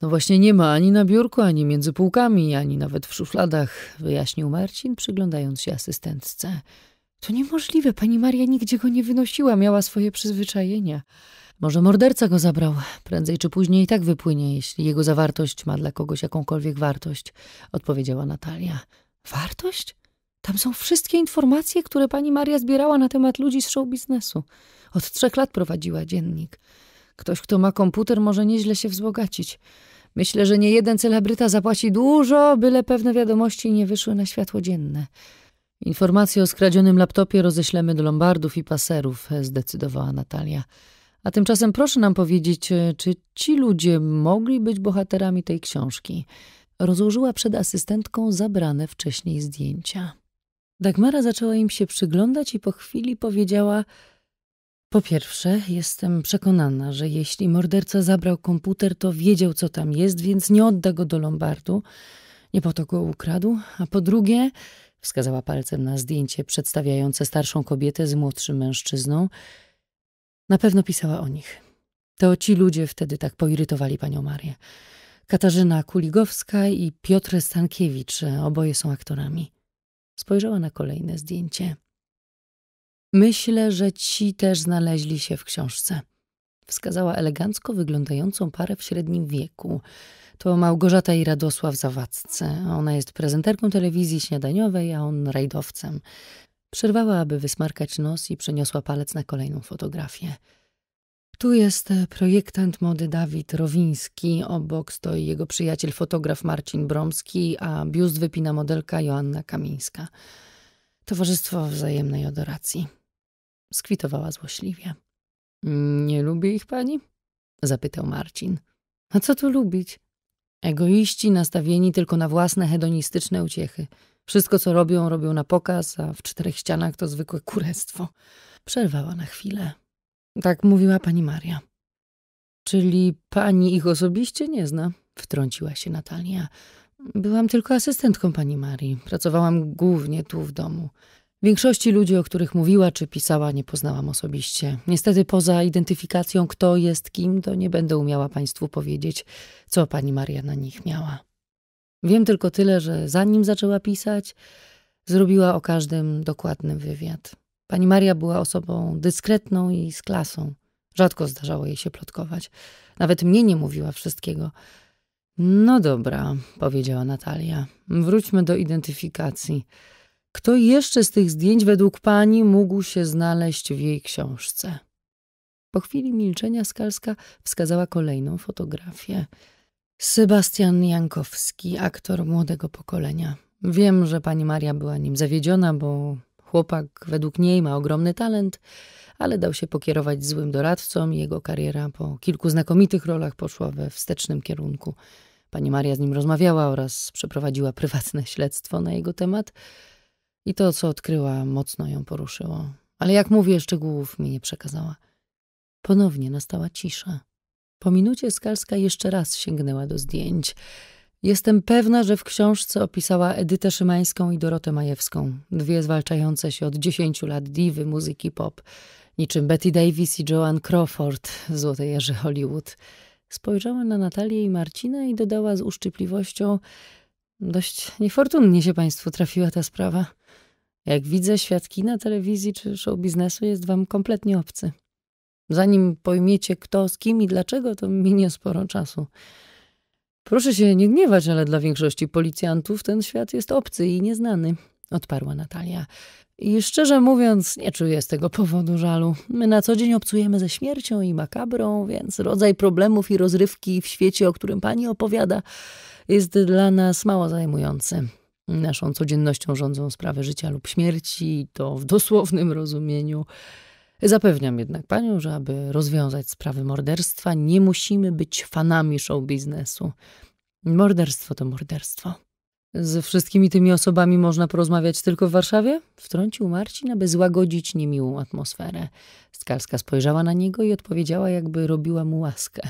No właśnie nie ma ani na biurku, ani między półkami, ani nawet w szufladach, wyjaśnił Marcin, przyglądając się asystentce. To niemożliwe, pani Maria nigdzie go nie wynosiła, miała swoje przyzwyczajenia. Może morderca go zabrał. Prędzej czy później i tak wypłynie, jeśli jego zawartość ma dla kogoś jakąkolwiek wartość, odpowiedziała Natalia. Wartość? Tam są wszystkie informacje, które pani Maria zbierała na temat ludzi z show biznesu. Od trzech lat prowadziła dziennik. Ktoś, kto ma komputer, może nieźle się wzbogacić. Myślę, że nie jeden celebryta zapłaci dużo, byle pewne wiadomości nie wyszły na światło dzienne. Informacje o skradzionym laptopie roześlemy do lombardów i paserów, zdecydowała Natalia. A tymczasem proszę nam powiedzieć, e, czy ci ludzie mogli być bohaterami tej książki? Rozłożyła przed asystentką zabrane wcześniej zdjęcia. Dagmara zaczęła im się przyglądać i po chwili powiedziała: Po pierwsze, jestem przekonana, że jeśli morderca zabrał komputer, to wiedział, co tam jest, więc nie odda go do Lombardu. Nie po to go ukradł. A po drugie, wskazała palcem na zdjęcie przedstawiające starszą kobietę z młodszym mężczyzną, na pewno pisała o nich. To ci ludzie wtedy tak poirytowali panią Marię. Katarzyna Kuligowska i Piotr Stankiewicz, oboje są aktorami. Spojrzała na kolejne zdjęcie. Myślę, że ci też znaleźli się w książce. Wskazała elegancko wyglądającą parę w średnim wieku. To Małgorzata i Radosław Zawadzce. Ona jest prezenterką telewizji śniadaniowej, a on rajdowcem. Przerwała, aby wysmarkać nos i przeniosła palec na kolejną fotografię. Tu jest e, projektant mody Dawid Rowiński, obok stoi jego przyjaciel fotograf Marcin Bromski, a biust wypina modelka Joanna Kamińska. Towarzystwo wzajemnej adoracji. Skwitowała złośliwie. Nie lubi ich pani? Zapytał Marcin. A co tu lubić? Egoiści nastawieni tylko na własne hedonistyczne uciechy. Wszystko, co robią, robią na pokaz, a w czterech ścianach to zwykłe kurestwo. Przerwała na chwilę. Tak mówiła pani Maria. Czyli pani ich osobiście nie zna? Wtrąciła się Natalia. Byłam tylko asystentką pani Marii. Pracowałam głównie tu w domu. Większości ludzi, o których mówiła czy pisała, nie poznałam osobiście. Niestety poza identyfikacją, kto jest kim, to nie będę umiała państwu powiedzieć, co pani Maria na nich miała. Wiem tylko tyle, że zanim zaczęła pisać, zrobiła o każdym dokładny wywiad. Pani Maria była osobą dyskretną i z klasą. Rzadko zdarzało jej się plotkować. Nawet mnie nie mówiła wszystkiego. No dobra, powiedziała Natalia. Wróćmy do identyfikacji. Kto jeszcze z tych zdjęć według pani mógł się znaleźć w jej książce? Po chwili milczenia Skalska wskazała kolejną fotografię. Sebastian Jankowski, aktor młodego pokolenia. Wiem, że pani Maria była nim zawiedziona, bo Chłopak według niej ma ogromny talent, ale dał się pokierować złym doradcom i jego kariera po kilku znakomitych rolach poszła we wstecznym kierunku. Pani Maria z nim rozmawiała oraz przeprowadziła prywatne śledztwo na jego temat i to, co odkryła, mocno ją poruszyło. Ale jak mówię, szczegółów mi nie przekazała. Ponownie nastała cisza. Po minucie Skalska jeszcze raz sięgnęła do zdjęć. Jestem pewna, że w książce opisała Edytę Szymańską i Dorotę Majewską, dwie zwalczające się od dziesięciu lat diwy muzyki pop, niczym Betty Davis i Joan Crawford w Złotej Erzy Hollywood. Spojrzała na Natalię i Marcina i dodała z uszczypliwością Dość niefortunnie się państwu trafiła ta sprawa. Jak widzę, świat na telewizji czy show biznesu jest wam kompletnie obcy. Zanim pojmiecie kto z kim i dlaczego, to minie sporo czasu. Proszę się nie gniewać, ale dla większości policjantów ten świat jest obcy i nieznany, odparła Natalia. I szczerze mówiąc, nie czuję z tego powodu żalu. My na co dzień obcujemy ze śmiercią i makabrą, więc rodzaj problemów i rozrywki w świecie, o którym pani opowiada, jest dla nas mało zajmujący. Naszą codziennością rządzą sprawy życia lub śmierci, to w dosłownym rozumieniu. Zapewniam jednak panią, że aby rozwiązać sprawy morderstwa, nie musimy być fanami show biznesu. Morderstwo to morderstwo. Ze wszystkimi tymi osobami można porozmawiać tylko w Warszawie? Wtrącił Marcin, aby złagodzić niemiłą atmosferę. Skalska spojrzała na niego i odpowiedziała, jakby robiła mu łaskę.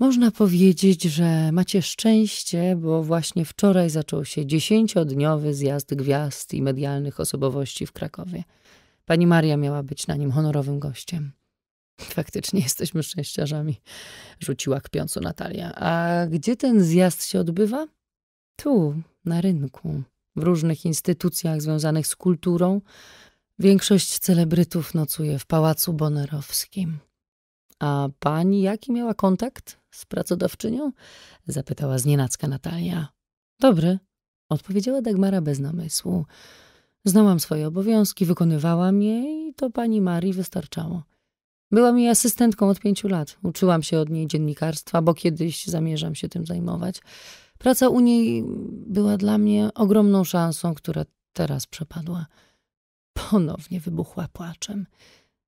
Można powiedzieć, że macie szczęście, bo właśnie wczoraj zaczął się dziesięciodniowy zjazd gwiazd i medialnych osobowości w Krakowie. Pani Maria miała być na nim honorowym gościem. <laughs> Faktycznie jesteśmy szczęściarzami, rzuciła kpiąco Natalia. A gdzie ten zjazd się odbywa? Tu, na rynku, w różnych instytucjach związanych z kulturą. Większość celebrytów nocuje w Pałacu Bonerowskim. A pani jaki miała kontakt z pracodawczynią? Zapytała znienacka Natalia. Dobry, odpowiedziała Dagmara bez namysłu. Znałam swoje obowiązki, wykonywałam je i to pani Marii wystarczało. Byłam jej asystentką od pięciu lat. Uczyłam się od niej dziennikarstwa, bo kiedyś zamierzam się tym zajmować. Praca u niej była dla mnie ogromną szansą, która teraz przepadła. Ponownie wybuchła płaczem.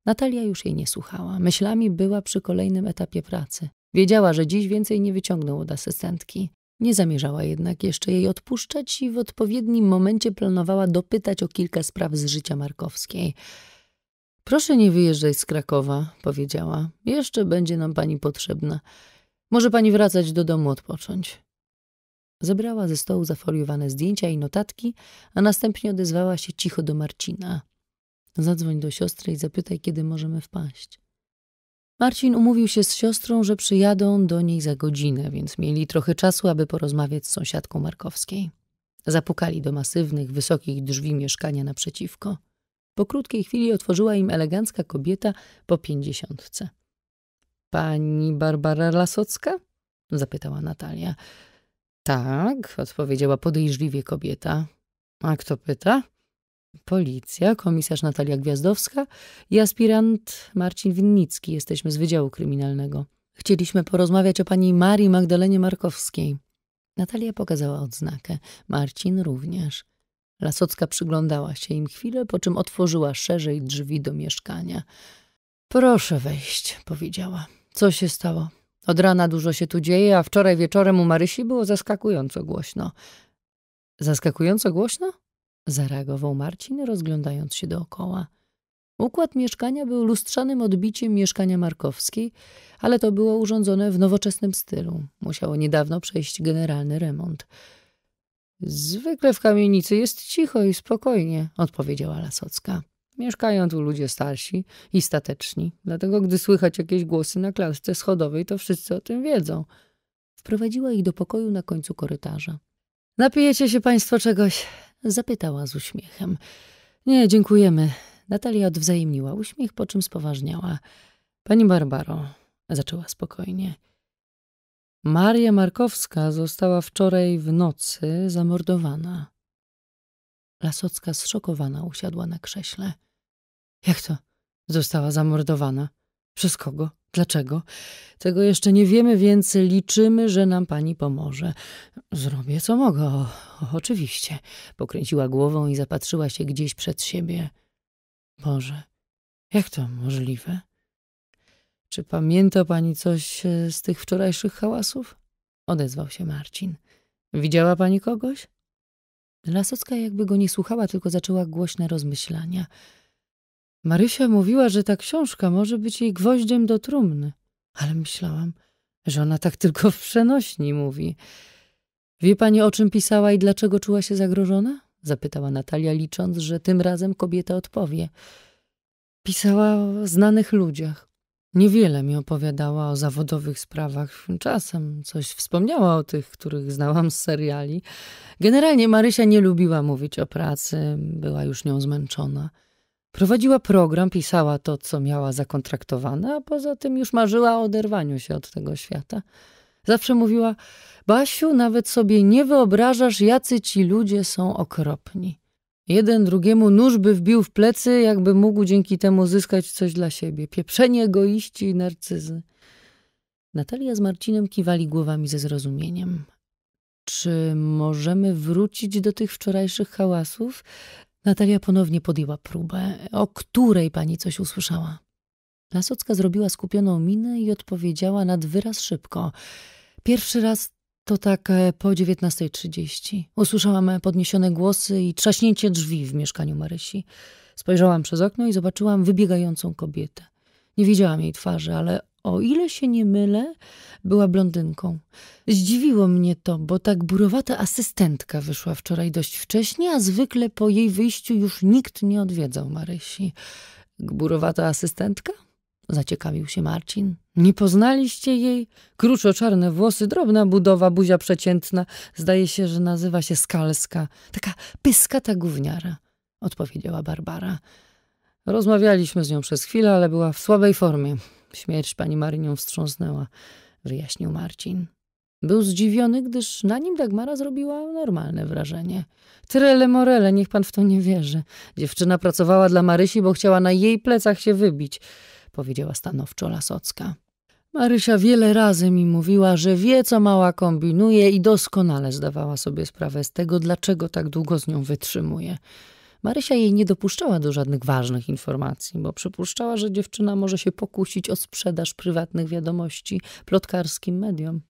Natalia już jej nie słuchała. Myślami była przy kolejnym etapie pracy. Wiedziała, że dziś więcej nie wyciągnął od asystentki. Nie zamierzała jednak jeszcze jej odpuszczać i w odpowiednim momencie planowała dopytać o kilka spraw z życia Markowskiej. Proszę nie wyjeżdżać z Krakowa, powiedziała. Jeszcze będzie nam pani potrzebna. Może pani wracać do domu odpocząć. Zebrała ze stołu zafoliowane zdjęcia i notatki, a następnie odezwała się cicho do Marcina. Zadzwoń do siostry i zapytaj, kiedy możemy wpaść. Marcin umówił się z siostrą, że przyjadą do niej za godzinę, więc mieli trochę czasu, aby porozmawiać z sąsiadką Markowskiej. Zapukali do masywnych, wysokich drzwi mieszkania naprzeciwko. Po krótkiej chwili otworzyła im elegancka kobieta po pięćdziesiątce. Pani Barbara Lasocka? zapytała Natalia. Tak, odpowiedziała podejrzliwie kobieta. A kto pyta? Policja, komisarz Natalia Gwiazdowska i aspirant Marcin Winnicki. Jesteśmy z Wydziału Kryminalnego. Chcieliśmy porozmawiać o pani Marii Magdalenie Markowskiej. Natalia pokazała odznakę, Marcin również. Lasocka przyglądała się im chwilę, po czym otworzyła szerzej drzwi do mieszkania. Proszę wejść, powiedziała. Co się stało? Od rana dużo się tu dzieje, a wczoraj wieczorem u Marysi było zaskakująco głośno. Zaskakująco głośno? zareagował Marcin, rozglądając się dookoła. Układ mieszkania był lustrzanym odbiciem mieszkania Markowskiej, ale to było urządzone w nowoczesnym stylu. Musiało niedawno przejść generalny remont. Zwykle w kamienicy jest cicho i spokojnie, odpowiedziała Lasocka. Mieszkają tu ludzie starsi i stateczni, dlatego gdy słychać jakieś głosy na klatce schodowej, to wszyscy o tym wiedzą. Wprowadziła ich do pokoju na końcu korytarza. Napijecie się państwo czegoś? Zapytała z uśmiechem. Nie, dziękujemy. Natalia odwzajemniła uśmiech, po czym spoważniała. Pani Barbaro, zaczęła spokojnie. Maria Markowska została wczoraj w nocy zamordowana. Lasocka zszokowana usiadła na krześle. Jak to? Została zamordowana? Przez kogo? Dlaczego? Tego jeszcze nie wiemy, więc liczymy, że nam pani pomoże. Zrobię co mogę, o, oczywiście. Pokręciła głową i zapatrzyła się gdzieś przed siebie. Boże, jak to możliwe? Czy pamięta pani coś e, z tych wczorajszych hałasów? Odezwał się Marcin. Widziała pani kogoś? Lasocka jakby go nie słuchała, tylko zaczęła głośne rozmyślania – Marysia mówiła, że ta książka może być jej gwoździem do trumny, ale myślałam, że ona tak tylko w przenośni mówi. Wie pani, o czym pisała i dlaczego czuła się zagrożona? Zapytała Natalia, licząc, że tym razem kobieta odpowie. Pisała o znanych ludziach. Niewiele mi opowiadała o zawodowych sprawach. Czasem coś wspomniała o tych, których znałam z seriali. Generalnie Marysia nie lubiła mówić o pracy, była już nią zmęczona. Prowadziła program, pisała to, co miała zakontraktowane, a poza tym już marzyła o oderwaniu się od tego świata. Zawsze mówiła: Basiu, nawet sobie nie wyobrażasz, jacy ci ludzie są okropni. Jeden drugiemu nóż by wbił w plecy, jakby mógł dzięki temu zyskać coś dla siebie. Pieprzenie egoiści i narcyzy. Natalia z Marcinem kiwali głowami ze zrozumieniem. Czy możemy wrócić do tych wczorajszych hałasów? Natalia ponownie podjęła próbę. O której pani coś usłyszała? Lasocka zrobiła skupioną minę i odpowiedziała nad wyraz szybko. Pierwszy raz to tak e, po 19.30. Usłyszałam podniesione głosy i trzaśnięcie drzwi w mieszkaniu Marysi. Spojrzałam przez okno i zobaczyłam wybiegającą kobietę. Nie widziałam jej twarzy, ale o ile się nie mylę, była blondynką. Zdziwiło mnie to, bo tak burowata asystentka wyszła wczoraj dość wcześnie, a zwykle po jej wyjściu już nikt nie odwiedzał Marysi. Burowata asystentka? Zaciekawił się Marcin. Nie poznaliście jej? Kruczo-czarne włosy, drobna budowa, buzia przeciętna. Zdaje się, że nazywa się Skalska. Taka pyskata gówniara, odpowiedziała Barbara. Rozmawialiśmy z nią przez chwilę, ale była w słabej formie. Śmierć pani Marynią wstrząsnęła, wyjaśnił Marcin. Był zdziwiony, gdyż na nim Dagmara zrobiła normalne wrażenie. Trele morele, niech pan w to nie wierzy. Dziewczyna pracowała dla Marysi, bo chciała na jej plecach się wybić, powiedziała stanowczo Lasocka. Marysia wiele razy mi mówiła, że wie, co mała kombinuje i doskonale zdawała sobie sprawę z tego, dlaczego tak długo z nią wytrzymuje. Marysia jej nie dopuszczała do żadnych ważnych informacji, bo przypuszczała, że dziewczyna może się pokusić o sprzedaż prywatnych wiadomości plotkarskim mediom.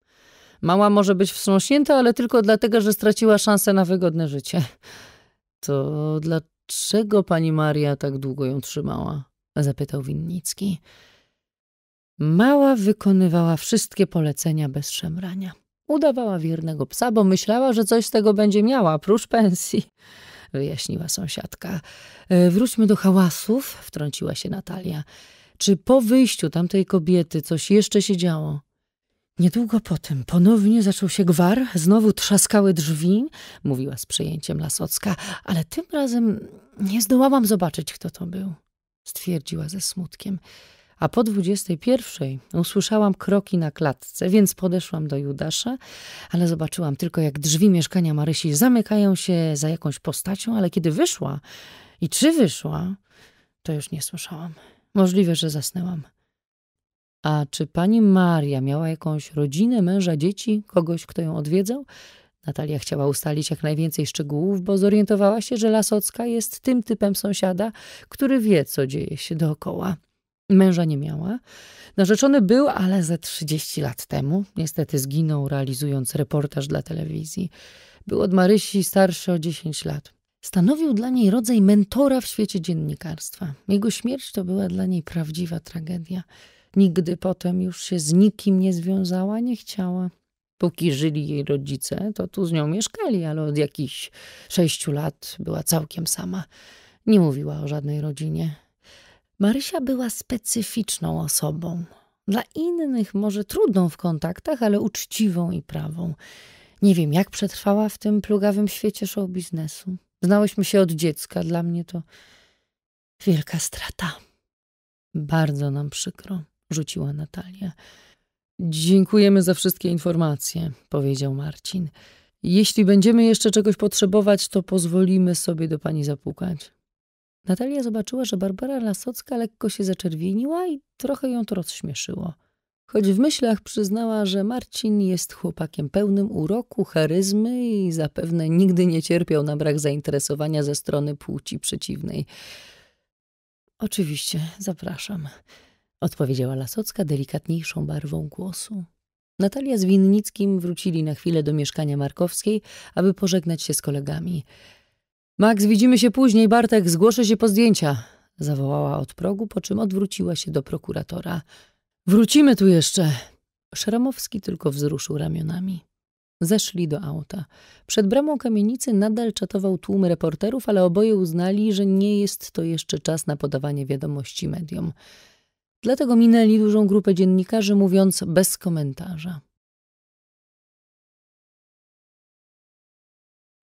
Mała może być wstrząśnięta, ale tylko dlatego, że straciła szansę na wygodne życie. To dlaczego pani Maria tak długo ją trzymała? zapytał Winnicki. Mała wykonywała wszystkie polecenia bez szemrania. Udawała wiernego psa, bo myślała, że coś z tego będzie miała, prócz pensji wyjaśniła sąsiadka. E, wróćmy do hałasów, wtrąciła się Natalia. Czy po wyjściu tamtej kobiety coś jeszcze się działo? Niedługo potem ponownie zaczął się gwar, znowu trzaskały drzwi, mówiła z przejęciem Lasocka, ale tym razem nie zdołałam zobaczyć, kto to był, stwierdziła ze smutkiem a po pierwszej usłyszałam kroki na klatce, więc podeszłam do Judasza, ale zobaczyłam tylko, jak drzwi mieszkania Marysi zamykają się za jakąś postacią, ale kiedy wyszła i czy wyszła, to już nie słyszałam. Możliwe, że zasnęłam. A czy pani Maria miała jakąś rodzinę, męża, dzieci, kogoś, kto ją odwiedzał? Natalia chciała ustalić jak najwięcej szczegółów, bo zorientowała się, że Lasocka jest tym typem sąsiada, który wie, co dzieje się dookoła. Męża nie miała. Narzeczony był, ale ze 30 lat temu. Niestety zginął, realizując reportaż dla telewizji. Był od Marysi starszy o 10 lat. Stanowił dla niej rodzaj mentora w świecie dziennikarstwa. Jego śmierć to była dla niej prawdziwa tragedia. Nigdy potem już się z nikim nie związała, nie chciała. Póki żyli jej rodzice, to tu z nią mieszkali, ale od jakichś sześciu lat była całkiem sama. Nie mówiła o żadnej rodzinie. Marysia była specyficzną osobą. Dla innych może trudną w kontaktach, ale uczciwą i prawą. Nie wiem, jak przetrwała w tym plugawym świecie show biznesu. Znałyśmy się od dziecka, dla mnie to wielka strata. Bardzo nam przykro, rzuciła Natalia. Dziękujemy za wszystkie informacje, powiedział Marcin. Jeśli będziemy jeszcze czegoś potrzebować, to pozwolimy sobie do pani zapukać. Natalia zobaczyła, że Barbara Lasocka lekko się zaczerwieniła i trochę ją to rozśmieszyło. Choć w myślach przyznała, że Marcin jest chłopakiem pełnym uroku, charyzmy i zapewne nigdy nie cierpiał na brak zainteresowania ze strony płci przeciwnej. Oczywiście, zapraszam, odpowiedziała Lasocka delikatniejszą barwą głosu. Natalia z Winnickim wrócili na chwilę do mieszkania Markowskiej, aby pożegnać się z kolegami. Max, widzimy się później. Bartek, zgłoszę się po zdjęcia. Zawołała od progu, po czym odwróciła się do prokuratora. Wrócimy tu jeszcze. Szeromowski tylko wzruszył ramionami. Zeszli do auta. Przed bramą kamienicy nadal czatował tłum reporterów, ale oboje uznali, że nie jest to jeszcze czas na podawanie wiadomości mediom. Dlatego minęli dużą grupę dziennikarzy, mówiąc bez komentarza.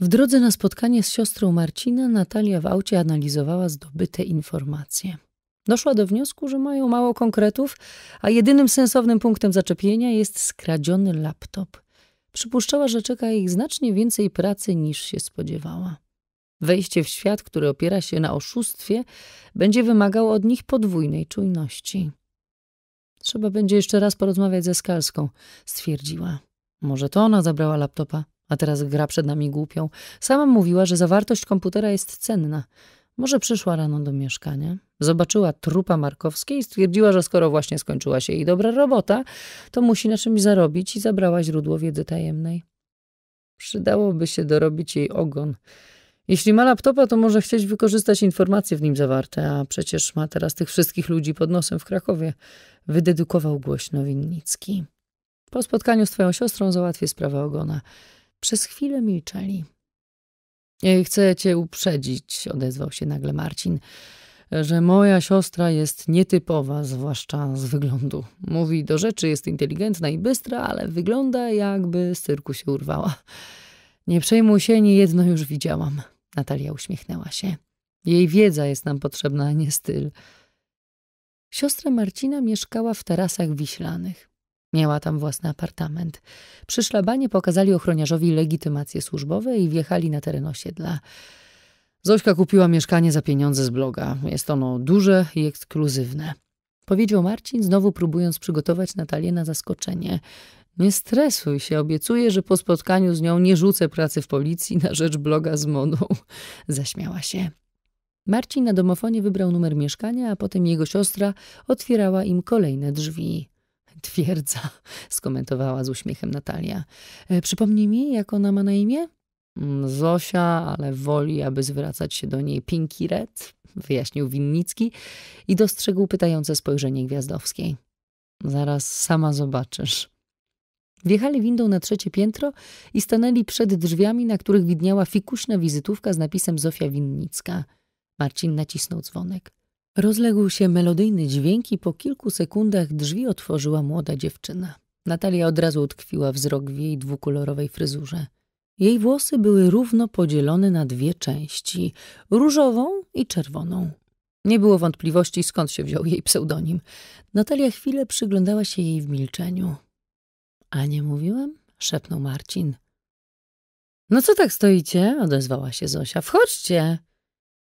W drodze na spotkanie z siostrą Marcina Natalia w aucie analizowała zdobyte informacje. Doszła do wniosku, że mają mało konkretów, a jedynym sensownym punktem zaczepienia jest skradziony laptop. Przypuszczała, że czeka ich znacznie więcej pracy niż się spodziewała. Wejście w świat, który opiera się na oszustwie, będzie wymagało od nich podwójnej czujności. Trzeba będzie jeszcze raz porozmawiać ze Skalską, stwierdziła. Może to ona zabrała laptopa a teraz gra przed nami głupią. Sama mówiła, że zawartość komputera jest cenna. Może przyszła rano do mieszkania, zobaczyła trupa Markowskiej i stwierdziła, że skoro właśnie skończyła się jej dobra robota, to musi na czymś zarobić i zabrała źródło wiedzy tajemnej. Przydałoby się dorobić jej ogon. Jeśli ma laptopa, to może chcieć wykorzystać informacje w nim zawarte, a przecież ma teraz tych wszystkich ludzi pod nosem w Krakowie. Wydedukował głośno Winnicki. Po spotkaniu z twoją siostrą załatwię sprawę ogona. Przez chwilę milczeli. Chcę cię uprzedzić, odezwał się nagle Marcin, że moja siostra jest nietypowa, zwłaszcza z wyglądu. Mówi do rzeczy, jest inteligentna i bystra, ale wygląda jakby z cyrku się urwała. Nie przejmuj się, nie jedno już widziałam. Natalia uśmiechnęła się. Jej wiedza jest nam potrzebna, a nie styl. Siostra Marcina mieszkała w tarasach wiślanych. Miała tam własny apartament. Przy szlabanie pokazali ochroniarzowi legitymacje służbowe i wjechali na teren osiedla. Zośka kupiła mieszkanie za pieniądze z bloga. Jest ono duże i ekskluzywne. Powiedział Marcin, znowu próbując przygotować Natalię na zaskoczenie. Nie stresuj się, obiecuję, że po spotkaniu z nią nie rzucę pracy w policji na rzecz bloga z modą. <laughs> Zaśmiała się. Marcin na domofonie wybrał numer mieszkania, a potem jego siostra otwierała im kolejne drzwi. Twierdza, <laughs> skomentowała z uśmiechem Natalia. E, przypomnij mi, jak ona ma na imię? Mm, Zosia, ale woli, aby zwracać się do niej Pinky Red, <laughs> wyjaśnił Winnicki i dostrzegł pytające spojrzenie Gwiazdowskiej. Zaraz sama zobaczysz. Wjechali windą na trzecie piętro i stanęli przed drzwiami, na których widniała fikuśna wizytówka z napisem Zofia Winnicka. Marcin nacisnął dzwonek. Rozległ się melodyjny dźwięk i po kilku sekundach drzwi otworzyła młoda dziewczyna. Natalia od razu utkwiła wzrok w jej dwukolorowej fryzurze. Jej włosy były równo podzielone na dwie części, różową i czerwoną. Nie było wątpliwości, skąd się wziął jej pseudonim. Natalia chwilę przyglądała się jej w milczeniu. A nie mówiłem? szepnął Marcin. No co tak stoicie? odezwała się Zosia. Wchodźcie!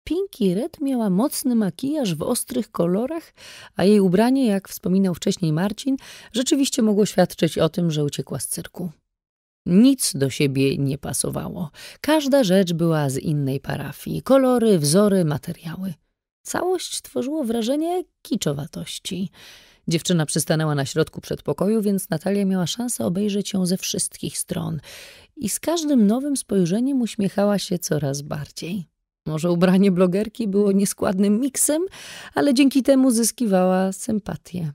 Pinky Red miała mocny makijaż w ostrych kolorach, a jej ubranie, jak wspominał wcześniej Marcin, rzeczywiście mogło świadczyć o tym, że uciekła z cyrku. Nic do siebie nie pasowało. Każda rzecz była z innej parafii. Kolory, wzory, materiały. Całość tworzyło wrażenie kiczowatości. Dziewczyna przystanęła na środku przedpokoju, więc Natalia miała szansę obejrzeć ją ze wszystkich stron i z każdym nowym spojrzeniem uśmiechała się coraz bardziej. Może ubranie blogerki było nieskładnym miksem, ale dzięki temu zyskiwała sympatię.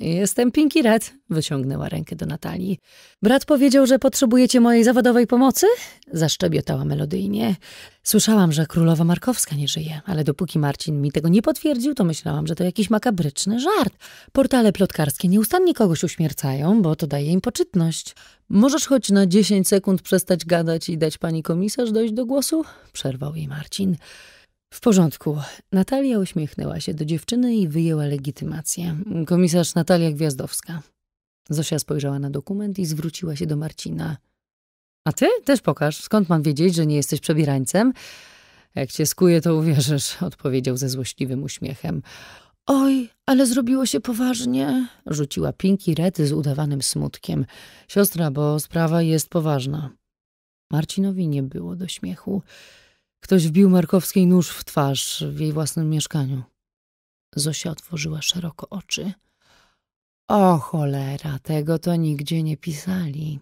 Jestem Pinky Red, wyciągnęła rękę do Natalii. Brat powiedział, że potrzebujecie mojej zawodowej pomocy? Zaszczebiotała melodyjnie. Słyszałam, że królowa Markowska nie żyje, ale dopóki Marcin mi tego nie potwierdził, to myślałam, że to jakiś makabryczny żart. Portale plotkarskie nieustannie kogoś uśmiercają, bo to daje im poczytność. Możesz choć na dziesięć sekund przestać gadać i dać pani komisarz dojść do głosu? Przerwał jej Marcin. W porządku. Natalia uśmiechnęła się do dziewczyny i wyjęła legitymację. Komisarz Natalia Gwiazdowska. Zosia spojrzała na dokument i zwróciła się do Marcina. A ty też pokaż. Skąd mam wiedzieć, że nie jesteś przebierańcem? Jak cię skuję, to uwierzysz, <laughs> odpowiedział ze złośliwym uśmiechem. Oj, ale zrobiło się poważnie, rzuciła Pinki Rety z udawanym smutkiem. Siostra, bo sprawa jest poważna. Marcinowi nie było do śmiechu. Ktoś wbił Markowskiej nóż w twarz w jej własnym mieszkaniu. Zosia otworzyła szeroko oczy. O cholera, tego to nigdzie nie pisali.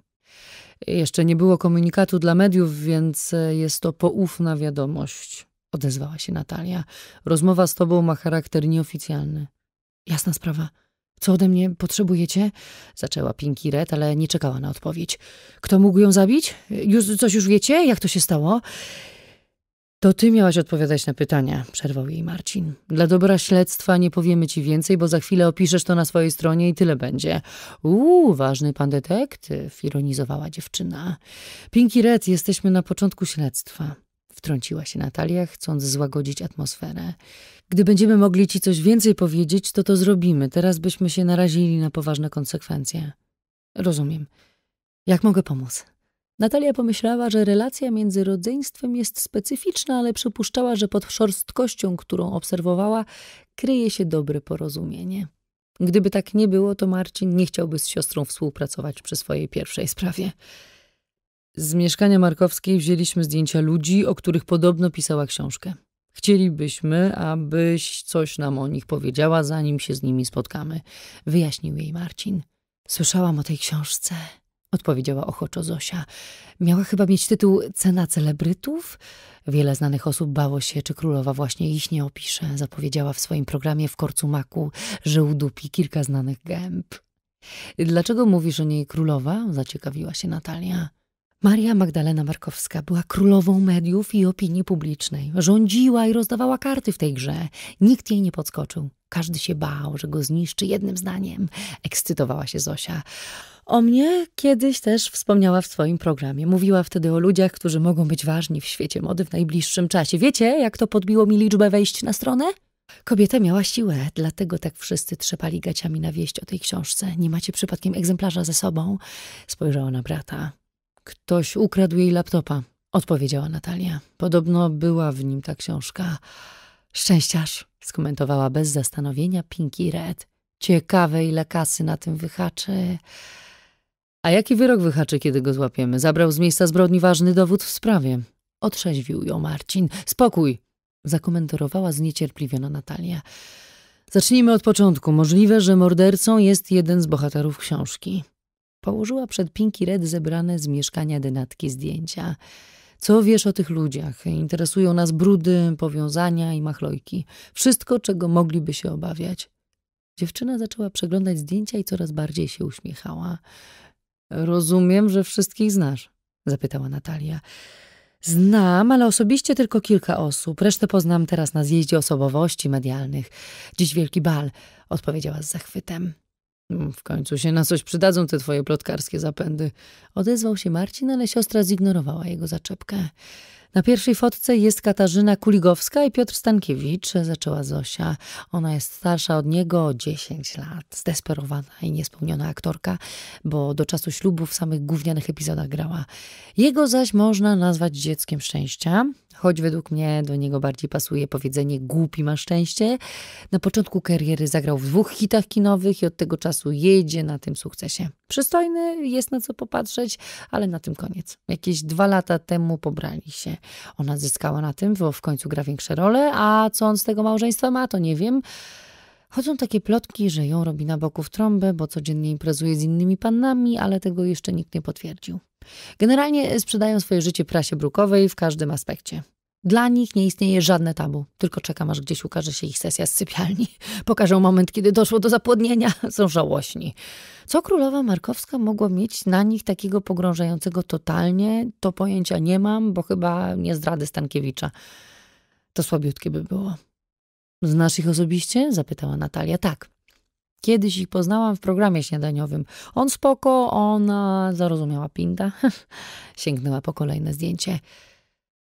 Jeszcze nie było komunikatu dla mediów, więc jest to poufna wiadomość, odezwała się Natalia. Rozmowa z tobą ma charakter nieoficjalny. Jasna sprawa. Co ode mnie potrzebujecie? Zaczęła Pinki Red, ale nie czekała na odpowiedź. Kto mógł ją zabić? Już coś już wiecie? Jak to się stało? To ty miałaś odpowiadać na pytania, przerwał jej Marcin. Dla dobra śledztwa nie powiemy ci więcej, bo za chwilę opiszesz to na swojej stronie i tyle będzie. Uuu, ważny pan detektyw, ironizowała dziewczyna. Pinky, Red, jesteśmy na początku śledztwa. Wtrąciła się Natalia, chcąc złagodzić atmosferę. Gdy będziemy mogli ci coś więcej powiedzieć, to to zrobimy. Teraz byśmy się narazili na poważne konsekwencje. Rozumiem. Jak mogę pomóc? Natalia pomyślała, że relacja między rodzeństwem jest specyficzna, ale przypuszczała, że pod szorstkością, którą obserwowała, kryje się dobre porozumienie. Gdyby tak nie było, to Marcin nie chciałby z siostrą współpracować przy swojej pierwszej sprawie. Z mieszkania Markowskiej wzięliśmy zdjęcia ludzi, o których podobno pisała książkę. Chcielibyśmy, abyś coś nam o nich powiedziała, zanim się z nimi spotkamy, wyjaśnił jej Marcin. Słyszałam o tej książce odpowiedziała ochoczo Zosia. Miała chyba mieć tytuł Cena celebrytów? Wiele znanych osób bało się, czy królowa właśnie ich nie opisze. Zapowiedziała w swoim programie w Korcu Maku, że udupi kilka znanych gęb. Dlaczego mówisz o niej królowa? Zaciekawiła się Natalia. Maria Magdalena Markowska była królową mediów i opinii publicznej. Rządziła i rozdawała karty w tej grze. Nikt jej nie podskoczył. Każdy się bał, że go zniszczy jednym zdaniem. Ekscytowała się Zosia. O mnie kiedyś też wspomniała w swoim programie. Mówiła wtedy o ludziach, którzy mogą być ważni w świecie mody w najbliższym czasie. Wiecie, jak to podbiło mi liczbę wejść na stronę? Kobieta miała siłę, dlatego tak wszyscy trzepali gaciami na wieść o tej książce. Nie macie przypadkiem egzemplarza ze sobą? Spojrzała na brata. Ktoś ukradł jej laptopa, odpowiedziała Natalia. Podobno była w nim ta książka. Szczęściarz, skomentowała bez zastanowienia Pinky Red. Ciekawe, ile kasy na tym wyhaczy. A jaki wyrok wyhaczy, kiedy go złapiemy? Zabrał z miejsca zbrodni ważny dowód w sprawie. Otrzeźwił ją Marcin. Spokój! Zakomentowała zniecierpliwiona no Natalia. Zacznijmy od początku. Możliwe, że mordercą jest jeden z bohaterów książki. Położyła przed Pinki Red zebrane z mieszkania denatki zdjęcia. Co wiesz o tych ludziach? Interesują nas brudy, powiązania i machlojki. Wszystko, czego mogliby się obawiać. Dziewczyna zaczęła przeglądać zdjęcia i coraz bardziej się uśmiechała. Rozumiem, że wszystkich znasz, zapytała Natalia. Znam, ale osobiście tylko kilka osób. Resztę poznam teraz na zjeździe osobowości medialnych. Dziś wielki bal, odpowiedziała z zachwytem. Mm, w końcu się na coś przydadzą te twoje plotkarskie zapędy. Odezwał się Marcin, ale siostra zignorowała jego zaczepkę. Na pierwszej fotce jest Katarzyna Kuligowska i Piotr Stankiewicz, zaczęła Zosia. Ona jest starsza od niego o 10 lat, zdesperowana i niespełniona aktorka, bo do czasu ślubu w samych gównianych epizodach grała. Jego zaś można nazwać dzieckiem szczęścia, choć według mnie do niego bardziej pasuje powiedzenie głupi ma szczęście. Na początku kariery zagrał w dwóch hitach kinowych i od tego czasu jedzie na tym sukcesie. Przystojny, jest na co popatrzeć, ale na tym koniec. Jakieś dwa lata temu pobrali się. Ona zyskała na tym, bo w końcu gra większe role, a co on z tego małżeństwa ma, to nie wiem. Chodzą takie plotki, że ją robi na boku w trąbę, bo codziennie imprezuje z innymi pannami, ale tego jeszcze nikt nie potwierdził. Generalnie sprzedają swoje życie prasie brukowej w każdym aspekcie. Dla nich nie istnieje żadne tabu, tylko czekam aż gdzieś ukaże się ich sesja z sypialni. <laughs> Pokażę moment, kiedy doszło do zapłodnienia. <laughs> Są żałośni. Co królowa Markowska mogła mieć na nich takiego pogrążającego totalnie, to pojęcia nie mam, bo chyba nie zdrady Stankiewicza. To słabiutkie by było. Znasz ich osobiście? zapytała Natalia. Tak. Kiedyś ich poznałam w programie śniadaniowym. On spoko, ona zarozumiała pinta. <laughs> Sięgnęła po kolejne zdjęcie.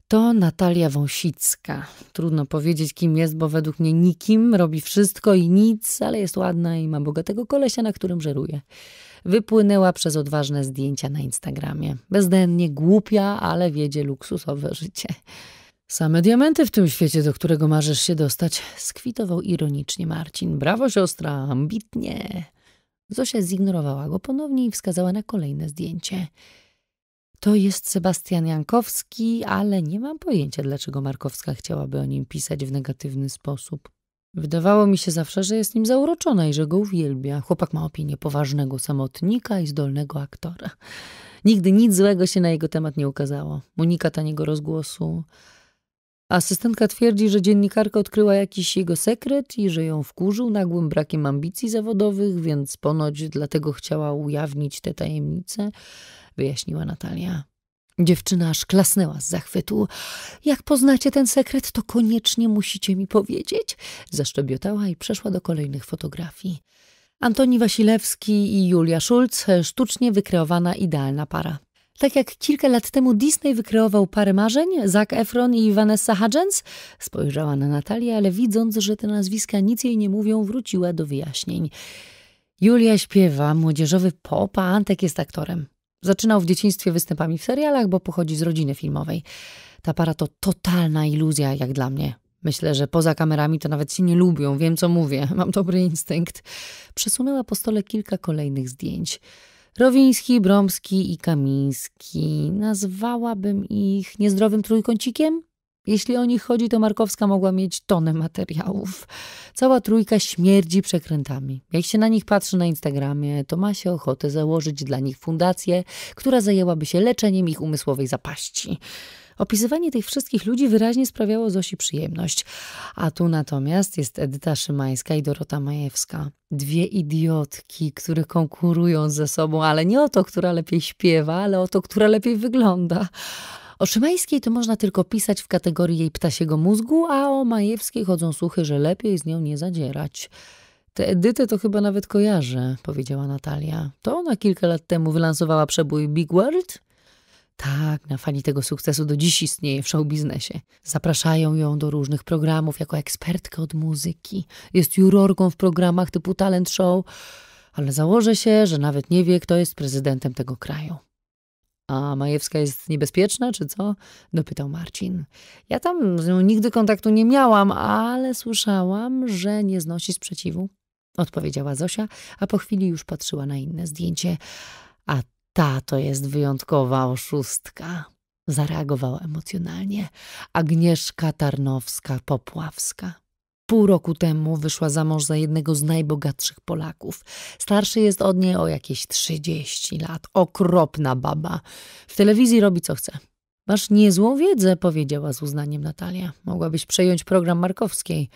To Natalia Wąsicka. Trudno powiedzieć, kim jest, bo według mnie nikim, robi wszystko i nic, ale jest ładna i ma bogatego kolesia, na którym żeruje. Wypłynęła przez odważne zdjęcia na Instagramie. Bezdennie głupia, ale wiedzie luksusowe życie. Same diamenty w tym świecie, do którego marzysz się dostać, skwitował ironicznie Marcin. Brawo, siostra, ambitnie. Zosia zignorowała go ponownie i wskazała na kolejne zdjęcie. To jest Sebastian Jankowski, ale nie mam pojęcia, dlaczego Markowska chciałaby o nim pisać w negatywny sposób. Wydawało mi się zawsze, że jest nim zauroczona i że go uwielbia. Chłopak ma opinię poważnego samotnika i zdolnego aktora. Nigdy nic złego się na jego temat nie ukazało. Unika taniego rozgłosu. Asystentka twierdzi, że dziennikarka odkryła jakiś jego sekret i że ją wkurzył nagłym brakiem ambicji zawodowych, więc ponoć dlatego chciała ujawnić te tajemnice wyjaśniła Natalia. Dziewczyna aż klasnęła z zachwytu. Jak poznacie ten sekret, to koniecznie musicie mi powiedzieć. Zaszczebiotała i przeszła do kolejnych fotografii. Antoni Wasilewski i Julia Schulz, sztucznie wykreowana idealna para. Tak jak kilka lat temu Disney wykreował parę marzeń, Zac Efron i Vanessa Hudgens, spojrzała na Natalię, ale widząc, że te nazwiska nic jej nie mówią, wróciła do wyjaśnień. Julia śpiewa, młodzieżowy pop, a Antek jest aktorem. Zaczynał w dzieciństwie występami w serialach, bo pochodzi z rodziny filmowej. Ta para to totalna iluzja, jak dla mnie. Myślę, że poza kamerami to nawet się nie lubią, wiem co mówię, <laughs> mam dobry instynkt. Przesunęła po stole kilka kolejnych zdjęć. Rowiński, Bromski i Kamiński. Nazwałabym ich niezdrowym trójkącikiem? Jeśli o nich chodzi, to Markowska mogła mieć tonę materiałów. Cała trójka śmierdzi przekrętami. Jak się na nich patrzy na Instagramie, to ma się ochotę założyć dla nich fundację, która zajęłaby się leczeniem ich umysłowej zapaści. Opisywanie tych wszystkich ludzi wyraźnie sprawiało Zosi przyjemność. A tu natomiast jest Edyta Szymańska i Dorota Majewska. Dwie idiotki, które konkurują ze sobą, ale nie o to, która lepiej śpiewa, ale o to, która lepiej wygląda. O Szymańskiej to można tylko pisać w kategorii jej ptasiego mózgu, a o Majewskiej chodzą słuchy, że lepiej z nią nie zadzierać. Te Edytę to chyba nawet kojarzę, powiedziała Natalia. To ona kilka lat temu wylansowała przebój Big World? Tak, na fali tego sukcesu do dziś istnieje w showbiznesie. Zapraszają ją do różnych programów jako ekspertkę od muzyki. Jest jurorką w programach typu talent show, ale założę się, że nawet nie wie, kto jest prezydentem tego kraju. A Majewska jest niebezpieczna, czy co? dopytał Marcin. Ja tam z nią nigdy kontaktu nie miałam, ale słyszałam, że nie znosi sprzeciwu. Odpowiedziała Zosia, a po chwili już patrzyła na inne zdjęcie. A ta to jest wyjątkowa oszustka. Zareagowała emocjonalnie. Agnieszka Tarnowska-Popławska. Pół roku temu wyszła za mąż za jednego z najbogatszych Polaków. Starszy jest od niej o jakieś 30 lat. Okropna baba. W telewizji robi co chce. Masz niezłą wiedzę, powiedziała z uznaniem Natalia. Mogłabyś przejąć program Markowskiej.